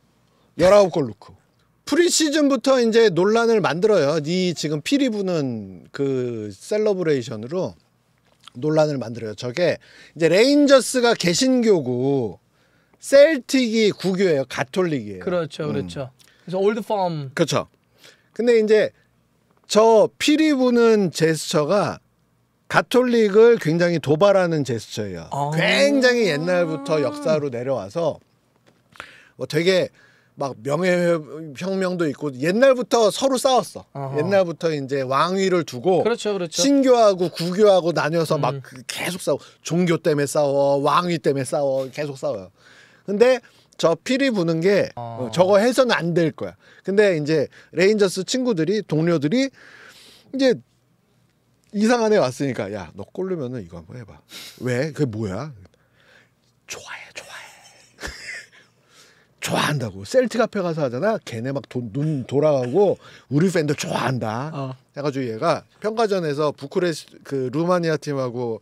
19골 넣고. 프리시즌부터 이제 논란을 만들어요. 이 지금 피리 부는 그 셀러브레이션으로 논란을 만들어요. 저게 이제 레인저스가 개신교고 셀틱이 국교예요 가톨릭이에요. 그렇죠. 음. 그렇죠. 음. 그래서 올드 펌. 그렇죠. 근데 이제 저 피리 부는 제스처가 가톨릭을 굉장히 도발하는 제스처예요. 아 굉장히 옛날부터 역사로 내려와서 뭐 되게 막 명예혁명도 있고 옛날부터 서로 싸웠어. 어허. 옛날부터 이제 왕위를 두고 그렇죠, 그렇죠. 신교하고 구교하고 나뉘어서 음. 막 그 계속 싸워. 종교 때문에 싸워, 왕위 때문에 싸워, 계속 싸워요. 근데 저 피리 부는 게 아. 어. 저거 해서는 안 될 거야. 근데 이제 레인저스 친구들이 동료들이 이제 이상한 애 왔으니까 야 너 꼴르면은 이거 한번 해봐. 왜? 그게 뭐야? 좋아해, 좋아. 좋아한다고 셀트 카페 가서 하잖아 걔네 막 눈 돌아가고 우리 팬들 좋아한다 어. 해가지고 얘가 평가전에서 부쿠레스 그 루마니아 팀하고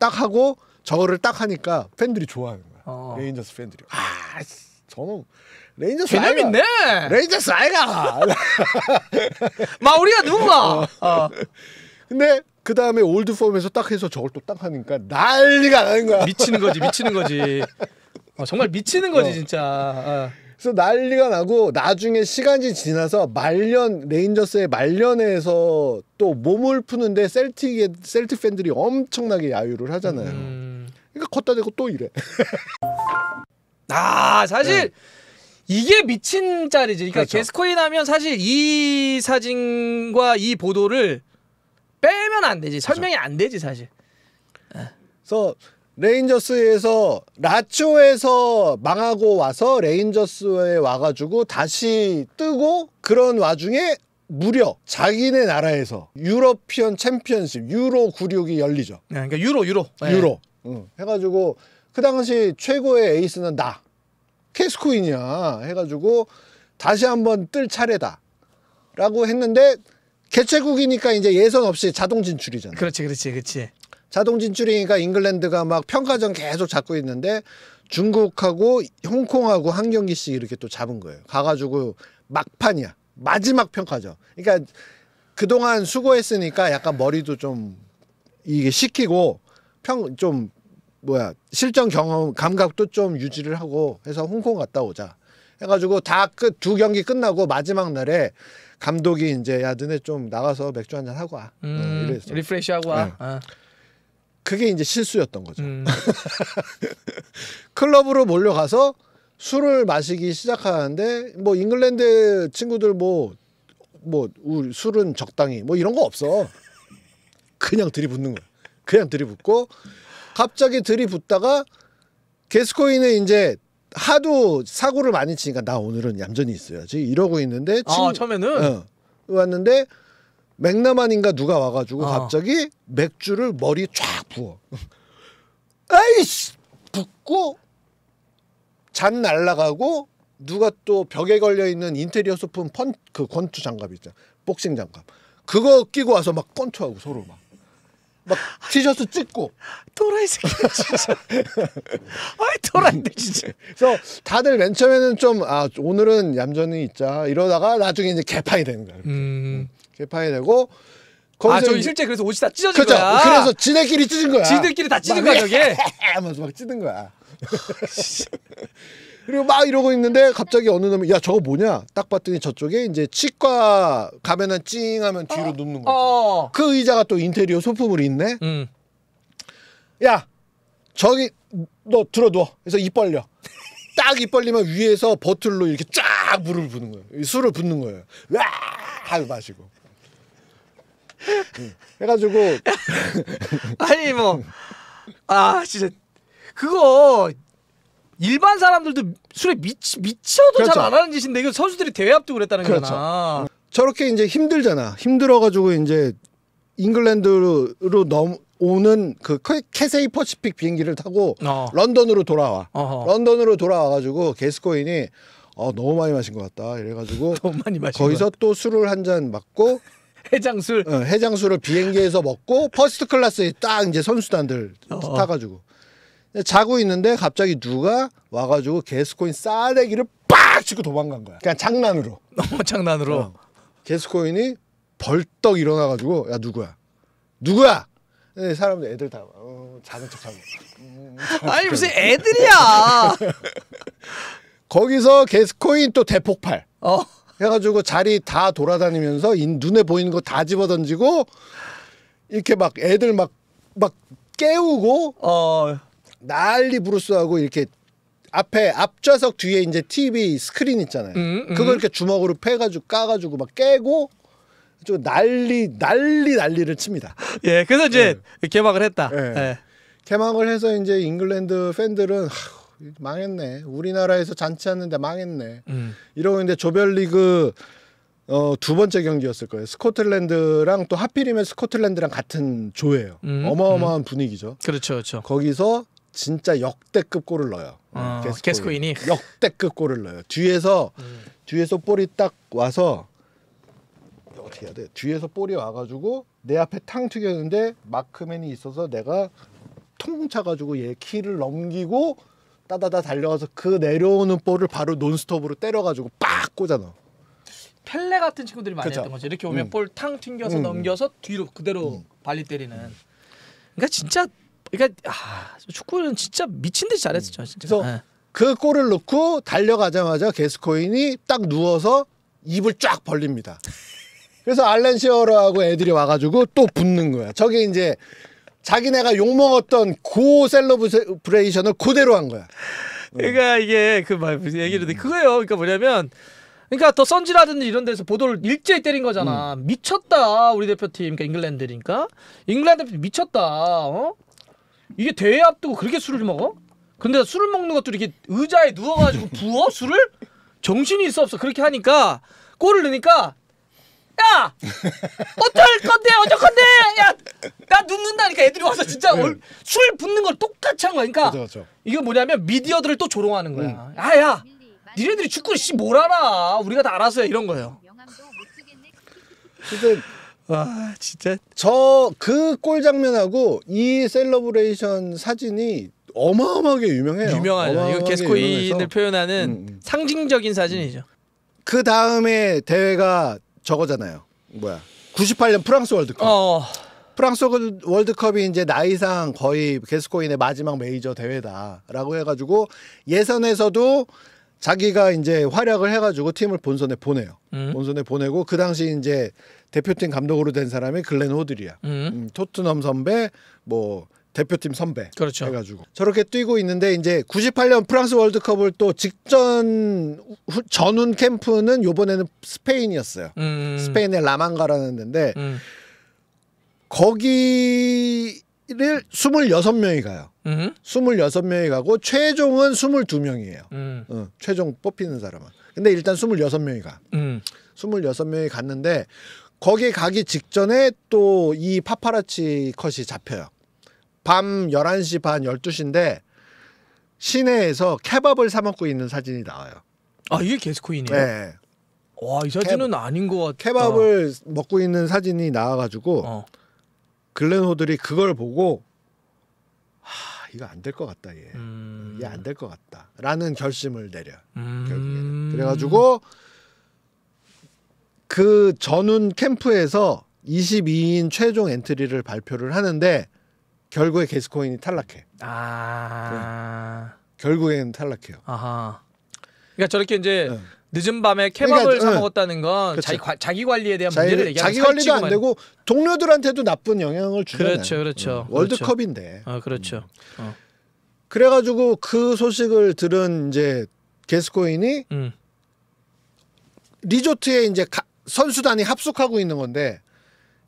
딱 하고 저거를 딱 하니까 팬들이 좋아하는 거야 어. 레인저스 팬들이 아 저놈 레인저스 개념 있네 레인저스 아이가 마우리가 누군가 어. 어. 근데 그 다음에 올드폼에서 딱 해서 저걸 또 딱 하니까 난리가 나는 거야 미치는 거지 미치는 거지 어, 정말 미치는 거지 어. 진짜. 어. 그래서 난리가 나고 나중에 시간이 지나서 말년 레인저스의 말년에서 또 몸을 푸는데 셀틱의 셀틱 팬들이 엄청나게 야유를 하잖아요. 음... 그러니까 걷다 대고 또 이래. 아 사실 네. 이게 미친 짤이지. 그러니까 그렇죠. 게스코인 하면 사실 이 사진과 이 보도를 빼면 안 되지. 그렇죠. 설명이 안 되지 사실. 그래서 레인저스에서 라초에서 망하고 와서 레인저스에 와가지고 다시 뜨고 그런 와중에 무려 자기네 나라에서 유러피언 챔피언십 유로 96이 열리죠. 네, 그러니까 유로 유로 네. 유로 응. 해가지고 그 당시 최고의 에이스는 나 캐스코인이야 해가지고 다시 한번 뜰 차례다라고 했는데 개최국이니까 이제 예선 없이 자동 진출이잖아. 그렇지, 그렇지, 그렇지. 자동 진출이니까 잉글랜드가 막 평가전 계속 잡고 있는데 중국하고 홍콩하고 한 경기씩 이렇게 또 잡은 거예요. 가가지고 막판이야. 마지막 평가전. 그러니까 그동안 수고했으니까 약간 머리도 좀 이게 식히고 평 좀 뭐야 실전 경험 감각도 좀 유지를 하고 해서 홍콩 갔다 오자 해가지고 다 끝 두 경기 끝나고 마지막 날에 감독이 이제 야 너네 좀 나가서 맥주 한 잔 하고 와 어, 음, 응, 이랬어 리프레시하고 와 응. 네. 아. 어. 그게 이제 실수였던 거죠. 음. 클럽으로 몰려가서 술을 마시기 시작하는데 뭐 잉글랜드 친구들 뭐뭐 뭐, 뭐 술은 적당히 뭐 이런 거 없어. 그냥 들이붓는 거야. 그냥 들이붓고 갑자기 들이붓다가 게스코인은 이제 하도 사고를 많이 치니까 나 오늘은 얌전히 있어야지 이러고 있는데 친... 아 처음에는 어, 왔는데 맥나만인가 누가 와가지고 어. 갑자기 맥주를 머리 쫙 부어. 아이씨 붓고 잔 날라가고 누가 또 벽에 걸려 있는 인테리어 소품 펀 그 권투 장갑 있잖아 복싱 장갑 그거 끼고 와서 막 권투하고 서로 막막 티셔츠 찢고 도라이 새끼 진짜 아이 도라이들 네. 진짜 그래서 다들 맨 처음에는 좀 아 오늘은 얌전히 있자 이러다가 나중에 이제 개판이 되는 거야 음. 개판이 되고 거기서 아, 저 실제 그래서 옷이 다 찢어진 그죠? 거야. 그래서 지네끼리 찢은 거야. 지들끼리 다 찢은 거야, 저게. 하면서 막 찢은 거야. 그리고 막 이러고 있는데 갑자기 어느 놈이 야 저거 뭐냐 딱 봤더니 저쪽에 이제 치과 가면 은 찡하면 뒤로 어, 눕는 거지 어, 어. 그 의자가 또 인테리어 소품으로 있네 음. 야 저기 너 들어 누워 그래서 입 벌려 딱 입 벌리면 위에서 버틀로 이렇게 쫙 물을 부는 거예요 술을 붓는 거예요 와 하고 마시고 응. 해가지고 아니 뭐 아 진짜 그거 일반 사람들도 술에 미치, 미쳐도 그렇죠. 잘안 하는 짓인데 이거 선수들이 대회 앞두고 그랬다는 그렇죠. 거잖아. 저렇게 이제 힘들잖아. 힘들어가지고 이제 잉글랜드로 넘오는 그 캐세이 퍼시픽 비행기를 타고 어. 런던으로 돌아와. 어허. 런던으로 돌아와가지고 게스코인이 어, 너무 많이 마신 것 같다. 이래가지고 거기서 또 술을 한잔 맞고 해장술. 어, 해장술을 비행기에서 먹고 퍼스트 클래스에 딱 이제 선수단들 어. 타가지고. 자고 있는데 갑자기 누가 와가지고 게스코인 싸대기를 빡 치고 도망간 거야. 그냥 장난으로. 너무 장난으로. 어. 게스코인이 벌떡 일어나가지고 야 누구야? 누구야? 사람들 애들 다 어, 작은 척하고. 음, 아니 무슨 애들이야. 거기서 게스코인 또 대폭발. 어. 해가지고 자리 다 돌아다니면서 눈에 보이는 거 다 집어던지고 이렇게 막 애들 막막 막 깨우고 어. 난리 브루스하고 이렇게 앞에 앞좌석 뒤에 이제 TV 스크린 있잖아요. 음, 음. 그걸 이렇게 주먹으로 패가지고 까가지고 막 깨고 좀 난리 난리 난리를 칩니다. 예, 그래서 이제 예. 개막을 했다. 예. 예. 개막을 해서 이제 잉글랜드 팬들은 하, 망했네. 우리나라에서 잔치하는데 망했네. 음. 이러고 있는데 조별리그 어, 두 번째 경기였을 거예요. 스코틀랜드랑 또 하필이면 스코틀랜드랑 같은 조예요. 음, 어마어마한 음. 분위기죠. 그렇죠, 그렇죠. 거기서 진짜 역대급 골을 넣어요. 어, 네, 게스코인이 역대급 골을 넣어요. 뒤에서 음. 뒤에서 볼이 딱 와서 어떻게 해야 돼? 뒤에서 볼이 와가지고 내 앞에 탕 튀겼는데 마크맨이 있어서 내가 통 차가지고 얘 키를 넘기고 따다다 달려가서 그 내려오는 볼을 바로 논스톱으로 때려가지고 빡 꽂아넣어. 펠레 같은 친구들이 많이 그쵸. 했던 거지 이렇게 오면 음. 볼탕 튕겨서 음. 넘겨서 뒤로 그대로 음. 발리 때리는. 그러니까 진짜 그러니까 아, 축구는 진짜 미친 듯이 잘했었죠. 음. 진짜. 그서그 네. 골을 넣고 달려가자마자 게스코인이 딱 누워서 입을 쫙 벌립니다. 그래서 알렌 시어러하고 애들이 와가지고 또 붙는 거야. 저게 이제 자기네가 욕먹었던 고 셀러브레이션을 그대로 한 거야. 음. 그러니까 이게 그 말 무슨 얘기를 음. 그거예요. 그러니까 뭐냐면 그러니까 더 선지라든지 이런 데서 보도를 일제히 때린 거잖아. 음. 미쳤다 우리 대표팀, 그러니까 잉글랜드니까 잉글랜드 미쳤다. 어? 이게 대회 앞두고 그렇게 술을 먹어? 근데 술을 먹는 것도 이렇게 의자에 누워가지고 부어 술을? 정신이 있어 없어 그렇게 하니까 골을 넣으니까 야 어쩔 건데 어쩔 건데 야나 눕는다니까 애들이 와서 진짜 네. 술 붓는 걸 똑같이 한 거야 그러니까 그렇죠, 그렇죠. 이거 뭐냐면 미디어들을 또 조롱하는 거야 아야 음. 니네들이 축구를 씨뭘 알아 우리가 다 알아서 해 이런 거예요 근데 와 아, 진짜 저 그 골 장면하고 이 셀러브레이션 사진이 어마어마하게 유명해요. 유명하죠. 이거 게스코인을 표현하는 음, 음. 상징적인 사진이죠. 음. 그 다음에 대회가 저거잖아요. 뭐야? 98년 프랑스 월드컵. 어. 어. 프랑스 월드컵이 이제 나이상 거의 게스코인의 마지막 메이저 대회다라고 해가지고 예선에서도 자기가 이제 활약을 해가지고 팀을 본선에 보내요. 음. 본선에 보내고 그 당시 이제 대표팀 감독으로 된 사람이 글렌 호들이야. 음. 음, 토트넘 선배, 뭐 대표팀 선배. 그렇죠. 해가지고 저렇게 뛰고 있는데 이제 98년 프랑스 월드컵을 또 직전 후, 전훈 캠프는 요번에는 스페인이었어요. 음. 스페인의 라만가라는 데인데 음. 거기를 26명이 가요. 음. 26명이 가고 최종은 22명이에요. 음. 어, 최종 뽑히는 사람은. 근데 일단 26명이 가. 음. 26명이 갔는데 거기 가기 직전에 또 이 파파라치 컷이 잡혀요. 밤 11시 반 12시인데 시내에서 케밥을 사 먹고 있는 사진이 나와요. 아, 이게 게스코인이에요? 네. 와, 이 사진은 케, 아닌 것 같다. 케밥을 먹고 있는 사진이 나와 가지고 어. 글렌 호들이 그걸 보고 하, 이거 안 될 것 같다, 얘. 음... 얘안 될 것 같다. 라는 결심을 내려. 음... 결국에는. 그래 가지고 그전운 캠프에서 22인 최종 엔트리를 발표를 하는데 결국에 게스코인이 탈락해. 아. 네. 결국에는 탈락해요. 아하. 그러니까 저렇게 이제 네. 늦은 밤에 그러니까 케밥을 그러니까, 네. 사 먹었다는 건그렇 자기, 자기 관리에 대한 문제를 얘기하는 자기 관리도 안 되고 동료들한테도 나쁜 영향을 주는 그렇죠, 그렇죠. 음, 월드컵인데. 그렇죠. 아, 그렇죠. 음. 어. 그래가지고 그 소식을 들은 이제 게스코인이 음. 리조트에 이제 가, 선수단이 합숙하고 있는 건데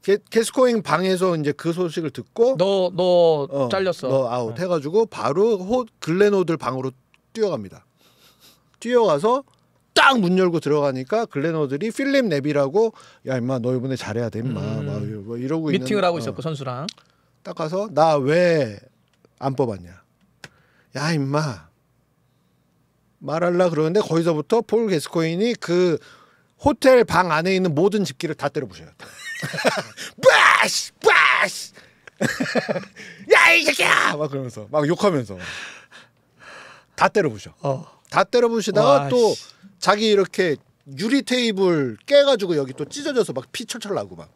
게, 게스코잉 방에서 이제 그 소식을 듣고 너너 어, 잘렸어. 너 아웃 네. 해가지고 바로 호, 글래노들 방으로 뛰어갑니다. 뛰어가서 딱 문 열고 들어가니까 글래노들이 필립 랩비라고야 임마 너 이번에 잘해야 돼 임마 음. 막 이러- 뭐 이러고 있는 미팅을 하고 어. 있었고 선수랑 딱 가서 나 왜 안 뽑았냐 야 임마 말할라 그러는데 거기서부터 폴 게스코인이 그 호텔 방 안에 있는 모든 집기를 다 때려부셔요. 빠시 빠시 야이 새끼야 막 그러면서 막 욕하면서 다 때려부셔. 어. 다 때려부시다가 와, 또 씨. 자기 이렇게 유리 테이블 깨가지고 여기 또 찢어져서 막 피 철철 나고 막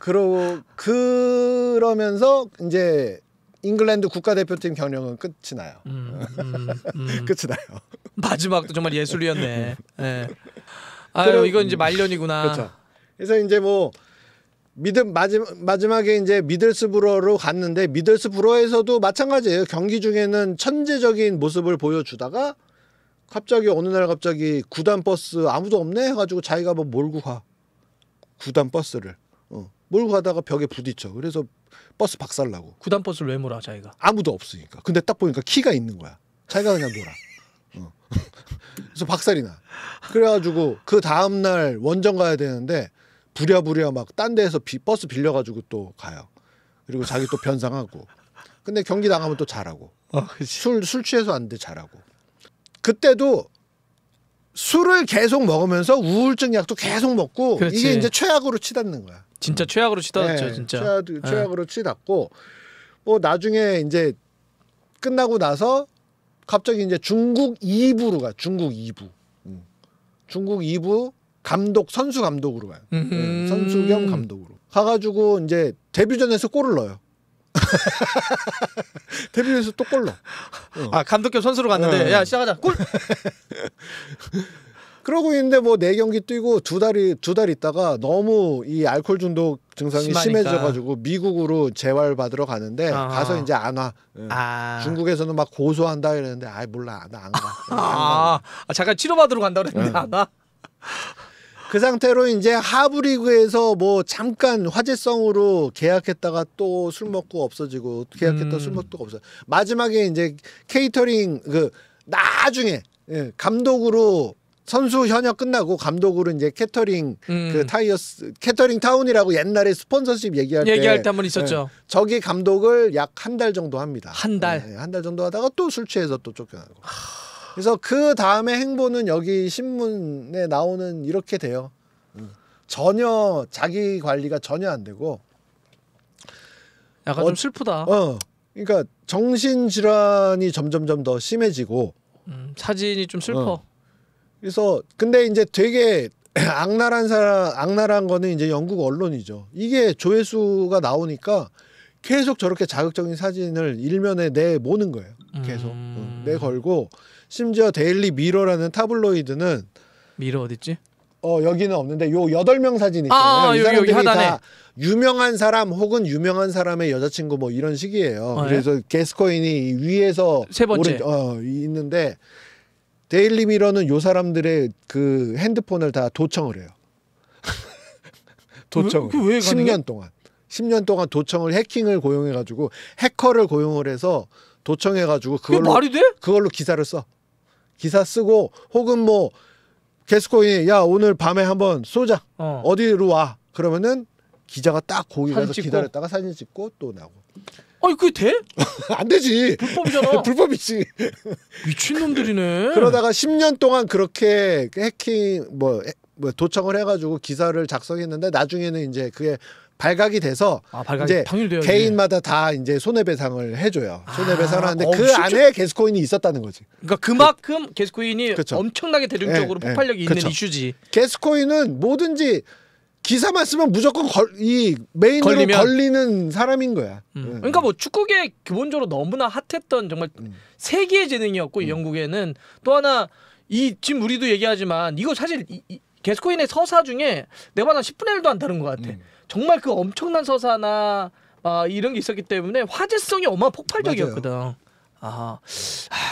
그러고 그러면서 이제 잉글랜드 국가대표팀 경영은 끝이 나요. 음, 음, 음. 끝이 나요. 마지막도 정말 예술이었네. 네. 아유 이건 이제 말년이구나. 그렇죠. 그래서 이제 뭐 믿음 마지막 마지막에 이제 미들스브로로 갔는데 미들스브로에서도 마찬가지예요. 경기 중에는 천재적인 모습을 보여주다가 갑자기 어느 날 갑자기 구단 버스 아무도 없네 해가지고 자기가 뭐 몰고 가 구단 버스를 어. 몰고 가다가 벽에 부딪혀 그래서 버스 박살나고 구단 버스를 왜 몰아 자기가 아무도 없으니까 근데 딱 보니까 키가 있는 거야 자기가 그냥 놀아 어. 그래서 박살이 나. 그래가지고 그 다음 날 원정 가야 되는데 부랴부랴 막 딴 데에서 비, 버스 빌려가지고 또 가요. 그리고 자기 또 변상하고. 근데 경기 나가면 또 잘하고. 어, 술, 술 취해서 안돼 잘하고. 그때도 술을 계속 먹으면서 우울증 약도 계속 먹고 그렇지. 이게 이제 최악으로 치닫는 거야. 진짜 최악으로 치닫았죠, 네, 진짜. 최악, 네. 최악으로 네. 치닫고 뭐 나중에 이제 끝나고 나서 갑자기 이제 중국 2부로 가. 중국 2부. 음. 중국 2부 감독 선수 감독으로 가요. 네, 선수 겸 감독으로. 가가지고 이제 데뷔전에서 골을 넣어요. 데뷔전에서 또 골 넣어. 어. 아 감독 겸 선수로 갔는데 어. 야 시작하자 골. 그러고 있는데 뭐 네 경기 뛰고 두 달이 두 달 있다가 너무 이 알코올 중독 증상이 심해져가지고 미국으로 재활 받으러 가는데 아. 가서 이제 안 와. 응. 예. 아. 중국에서는 막 고소한다 이랬는데 아이 몰라 나 안 가. 안 아. 아 잠깐 치료받으러 간다 그랬는데 응. 예. 안 와. 그 상태로 이제 하브리그에서 뭐 잠깐 화제성으로 계약했다가 또 술 먹고 없어지고 계약했다 음. 술 먹고 없어. 마지막에 이제 케이터링 그 나중에 예, 감독으로 선수 현역 끝나고 감독으로 이제 캐터링 그 음. 그 타이어스 캐터링 타운이라고 옛날에 스폰서십 얘기할 때 얘기할 때한번 있었죠. 네, 저기 감독을 약 한 달 정도 합니다. 한 달. 네, 예, 예, 한달 정도 하다가 또 술 취해서 또 쫓겨나고. 그래서 그 다음에 행보는 여기 신문에 나오는 이렇게 돼요. 음. 전혀 자기 관리가 전혀 안 되고 약간 어, 좀 슬프다. 어. 그러니까 정신 질환이 점점점 더 심해지고 음, 사진이 좀 슬퍼. 어. 그래서 근데 이제 되게 악랄한 사람 악랄한 거는 이제 영국 언론이죠. 이게 조회수가 나오니까 계속 저렇게 자극적인 사진을 일면에 내 모는 거예요. 계속 음... 응, 내 걸고 심지어 데일리 미러라는 타블로이드는 미러 어딨지? 어 여기는 없는데 요 여덟 명 사진 있잖아요. 아, 아 이 사람들이 여기, 다 유명한 사람 혹은 유명한 사람의 여자친구 뭐 이런 식이에요. 어, 예. 그래서 예? 게스코인이 위에서 세 번째 오른, 어, 있는데 데일리 미러는 요 사람들의 그 핸드폰을 다 도청을 해요. 도청. 그 10년 그 동안. 10년 동안 도청을 해킹을 고용해 가지고 해커를 고용을 해서 도청해 가지고 그걸로 말이 돼? 그걸로 기사를 써. 기사 쓰고 혹은 뭐 게스코인이 야 오늘 밤에 한번 쏘자. 어. 디로 와. 그러면은 기자가 딱 거기 가서 기다렸다가 사진 찍고 또 나고. 아니 그게 돼? 안 되지. 불법이잖아. 불법이지. 미친놈들이네. 그러다가 10년 동안 그렇게 해킹 뭐, 뭐 도청을 해가지고 기사를 작성했는데 나중에는 이제 그게 발각이 돼서 아, 발각이 이제 당일돼야지. 개인마다 다 이제 손해배상을 해줘요. 아, 손해배상을 아, 하는데 어, 그 실제... 안에 게스코인이 있었다는 거지. 그러니까 그 그만큼 그, 게스코인이 그쵸. 엄청나게 대중적으로 예, 예. 폭발력이 예, 있는 그쵸. 이슈지. 게스코인은 뭐든지 기사만 쓰면 무조건 걸, 이 메인으로 걸리면? 걸리는 사람인 거야. 음. 응. 음. 그러니까 뭐 축구계 기본적으로 너무나 핫했던 정말 음. 세계의 재능이었고 음. 영국에는 또 하나 이 지금 우리도 얘기하지만 이거 사실 이, 이 게스코인의 서사 중에 내가 한 10분의 1도 안 다른 것 같아. 음. 정말 그 엄청난 서사나 아, 이런 게 있었기 때문에 화제성이 어마 폭발적이었거든. 아. 아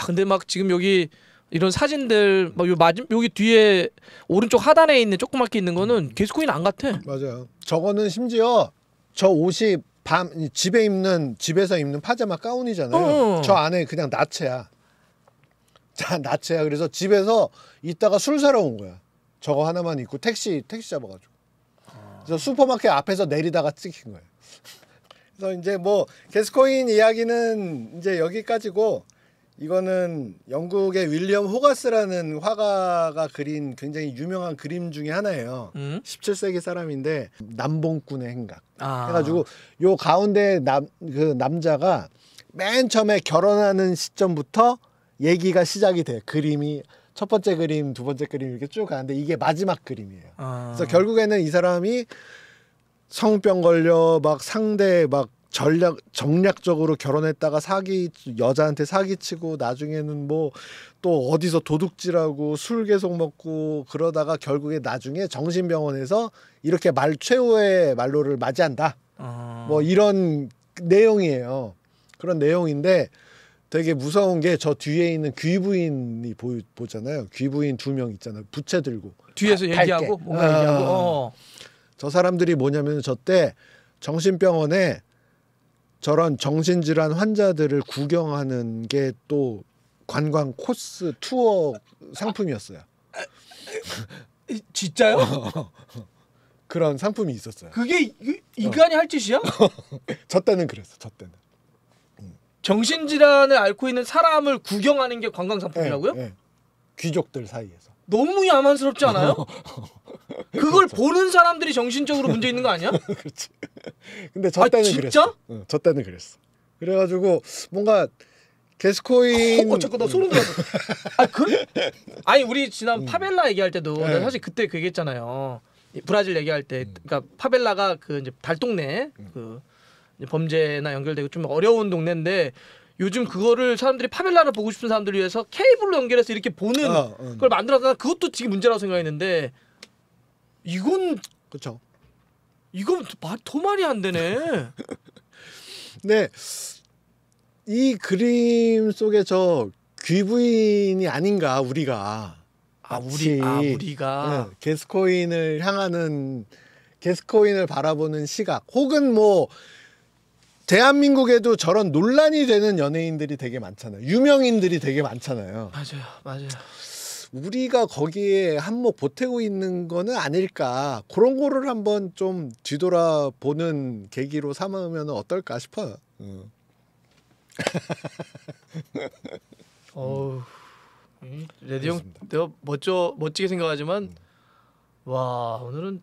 근데 막 지금 여기 이런 사진들 막요 뭐, 마지 여기 뒤에 오른쪽 하단에 있는 조그맣게 있는 거는 게스코인 음. 안 같아. 맞아요. 저거는 심지어 저 옷이 밤 집에 입는 집에서 입는 파자마 가운이잖아요. 어저 어. 안에 그냥 나체야. 자 나체야. 그래서 집에서 있다가 술 사러 온 거야. 저거 하나만 입고 택시 택시 잡아가지고. 그래서 슈퍼마켓 앞에서 내리다가 찍힌 거예요. 그래서 이제 뭐 게스코인 이야기는 이제 여기까지고. 이거는 영국의 윌리엄 호가스라는 화가가 그린 굉장히 유명한 그림 중에 하나예요. 음? 17세기 사람인데 남봉꾼의 행각. 아. 해가지고 요 가운데 남 그 남자가 맨 처음에 결혼하는 시점부터 얘기가 시작이 돼. 그림이 첫 번째 그림, 두 번째 그림 이렇게 쭉 가는데 이게 마지막 그림이에요. 아. 그래서 결국에는 이 사람이 성병 걸려 막 상대 막 전략 정략적으로 결혼했다가 사기 여자한테 사기치고 나중에는 뭐 또 어디서 도둑질하고 술 계속 먹고 그러다가 결국에 나중에 정신병원에서 이렇게 말 최후의 말로를 맞이한다. 아... 뭐 이런 내용이에요. 그런 내용인데 되게 무서운 게 저 뒤에 있는 귀부인이 보 보잖아요. 귀부인 두 명 있잖아요. 부채 들고 뒤에서 다, 아, 얘기하고 밝게. 뭔가 어... 얘기하고 아. 어. 저 사람들이 뭐냐면 저 때 정신병원에 저런 정신질환 환자들을 구경하는 게 또 관광 코스 투어 상품이었어요. 진짜요? 어. 그런 상품이 있었어요. 그게 인간이 어. 할 짓이야? 저 때는 그랬어. 저 때는. 음. 정신질환을 앓고 있는 사람을 구경하는 게 관광 상품이라고요? 네, 네. 귀족들 사이에서. 너무 야만스럽지 않아요? 그걸 보는 사람들이 정신적으로 문제 있는 거 아니야? 그렇지. 근데 저 아, 때는 진 그랬어. 응, 어, 저 때는 그랬어. 그래가지고 뭔가 게스코인. 어, 어 잠깐 나 소름 돋았어. 아 그? 아니 우리 지난 음. 파벨라 얘기할 때도 네. 사실 그때 그 얘기했잖아요. 브라질 얘기할 때, 음. 그러니까 파벨라가 그 이제 달동네 음. 그 범죄나 연결되고 좀 어려운 동네인데 요즘 그거를 사람들이 파벨라를 보고 싶은 사람들을 위해서 케이블로 연결해서 이렇게 보는 어, 어, 걸 만들어서 그것도 지금 문제라고 생각했는데 이건 그렇죠. 이건 도말이 안 되네. 네, 이 그림 속에 저 귀부인이 아닌가 우리가 아 우리 아 우리가 응, 네, 게스코인을 향하는 게스코인을 바라보는 시각 혹은 뭐 대한민국에도 저런 논란이 되는 연예인들이 되게 많잖아요. 유명인들이 되게 많잖아요. 맞아요, 맞아요. 우리가 거기에 한몫 보태고 있는 거는 아닐까 그런 거를 한번 좀 뒤돌아보는 계기로 삼으면 어떨까 싶어요. 어 음. 레디 형 내가 멋져 멋지게 생각하지만 음. 와 오늘은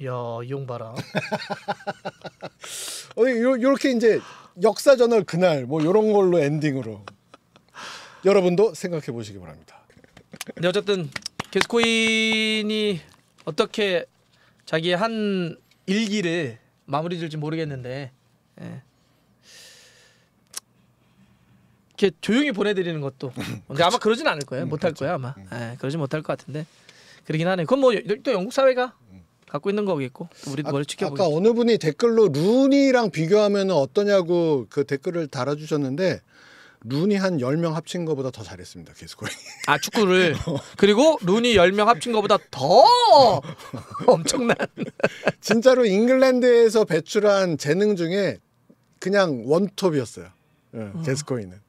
야이 형 봐라. 어 요, 렇게 이제 역사 저널 그날 뭐 요런 걸로 엔딩으로 여러분도 생각해 보시기 바랍니다. 근데 어쨌든 게스코인이 어떻게 자기의 한 일기를 마무리 질지 모르겠는데 예. 이렇게 조용히 보내드리는 것도 근데 아마 그러진 않을 거예요 음, 못할 그렇죠. 거예요 아마 음. 예, 그러지 못할 것 같은데 그러긴 하네 그건 뭐또 영국 사회가 음. 갖고 있는 거겠고 우리도 아, 머 지켜보고 아까 어느 분이 댓글로 루니랑 비교하면 어떠냐고 그 댓글을 달아주셨는데 룬이 한 10명 합친 거보다 더 잘했습니다. 개스코이. 아, 축구를. 어. 그리고 룬이 10명 합친 거보다 더 엄청난. 진짜로 잉글랜드에서 배출한 재능 중에 그냥 원톱이었어요. 예, 음. 개스코인은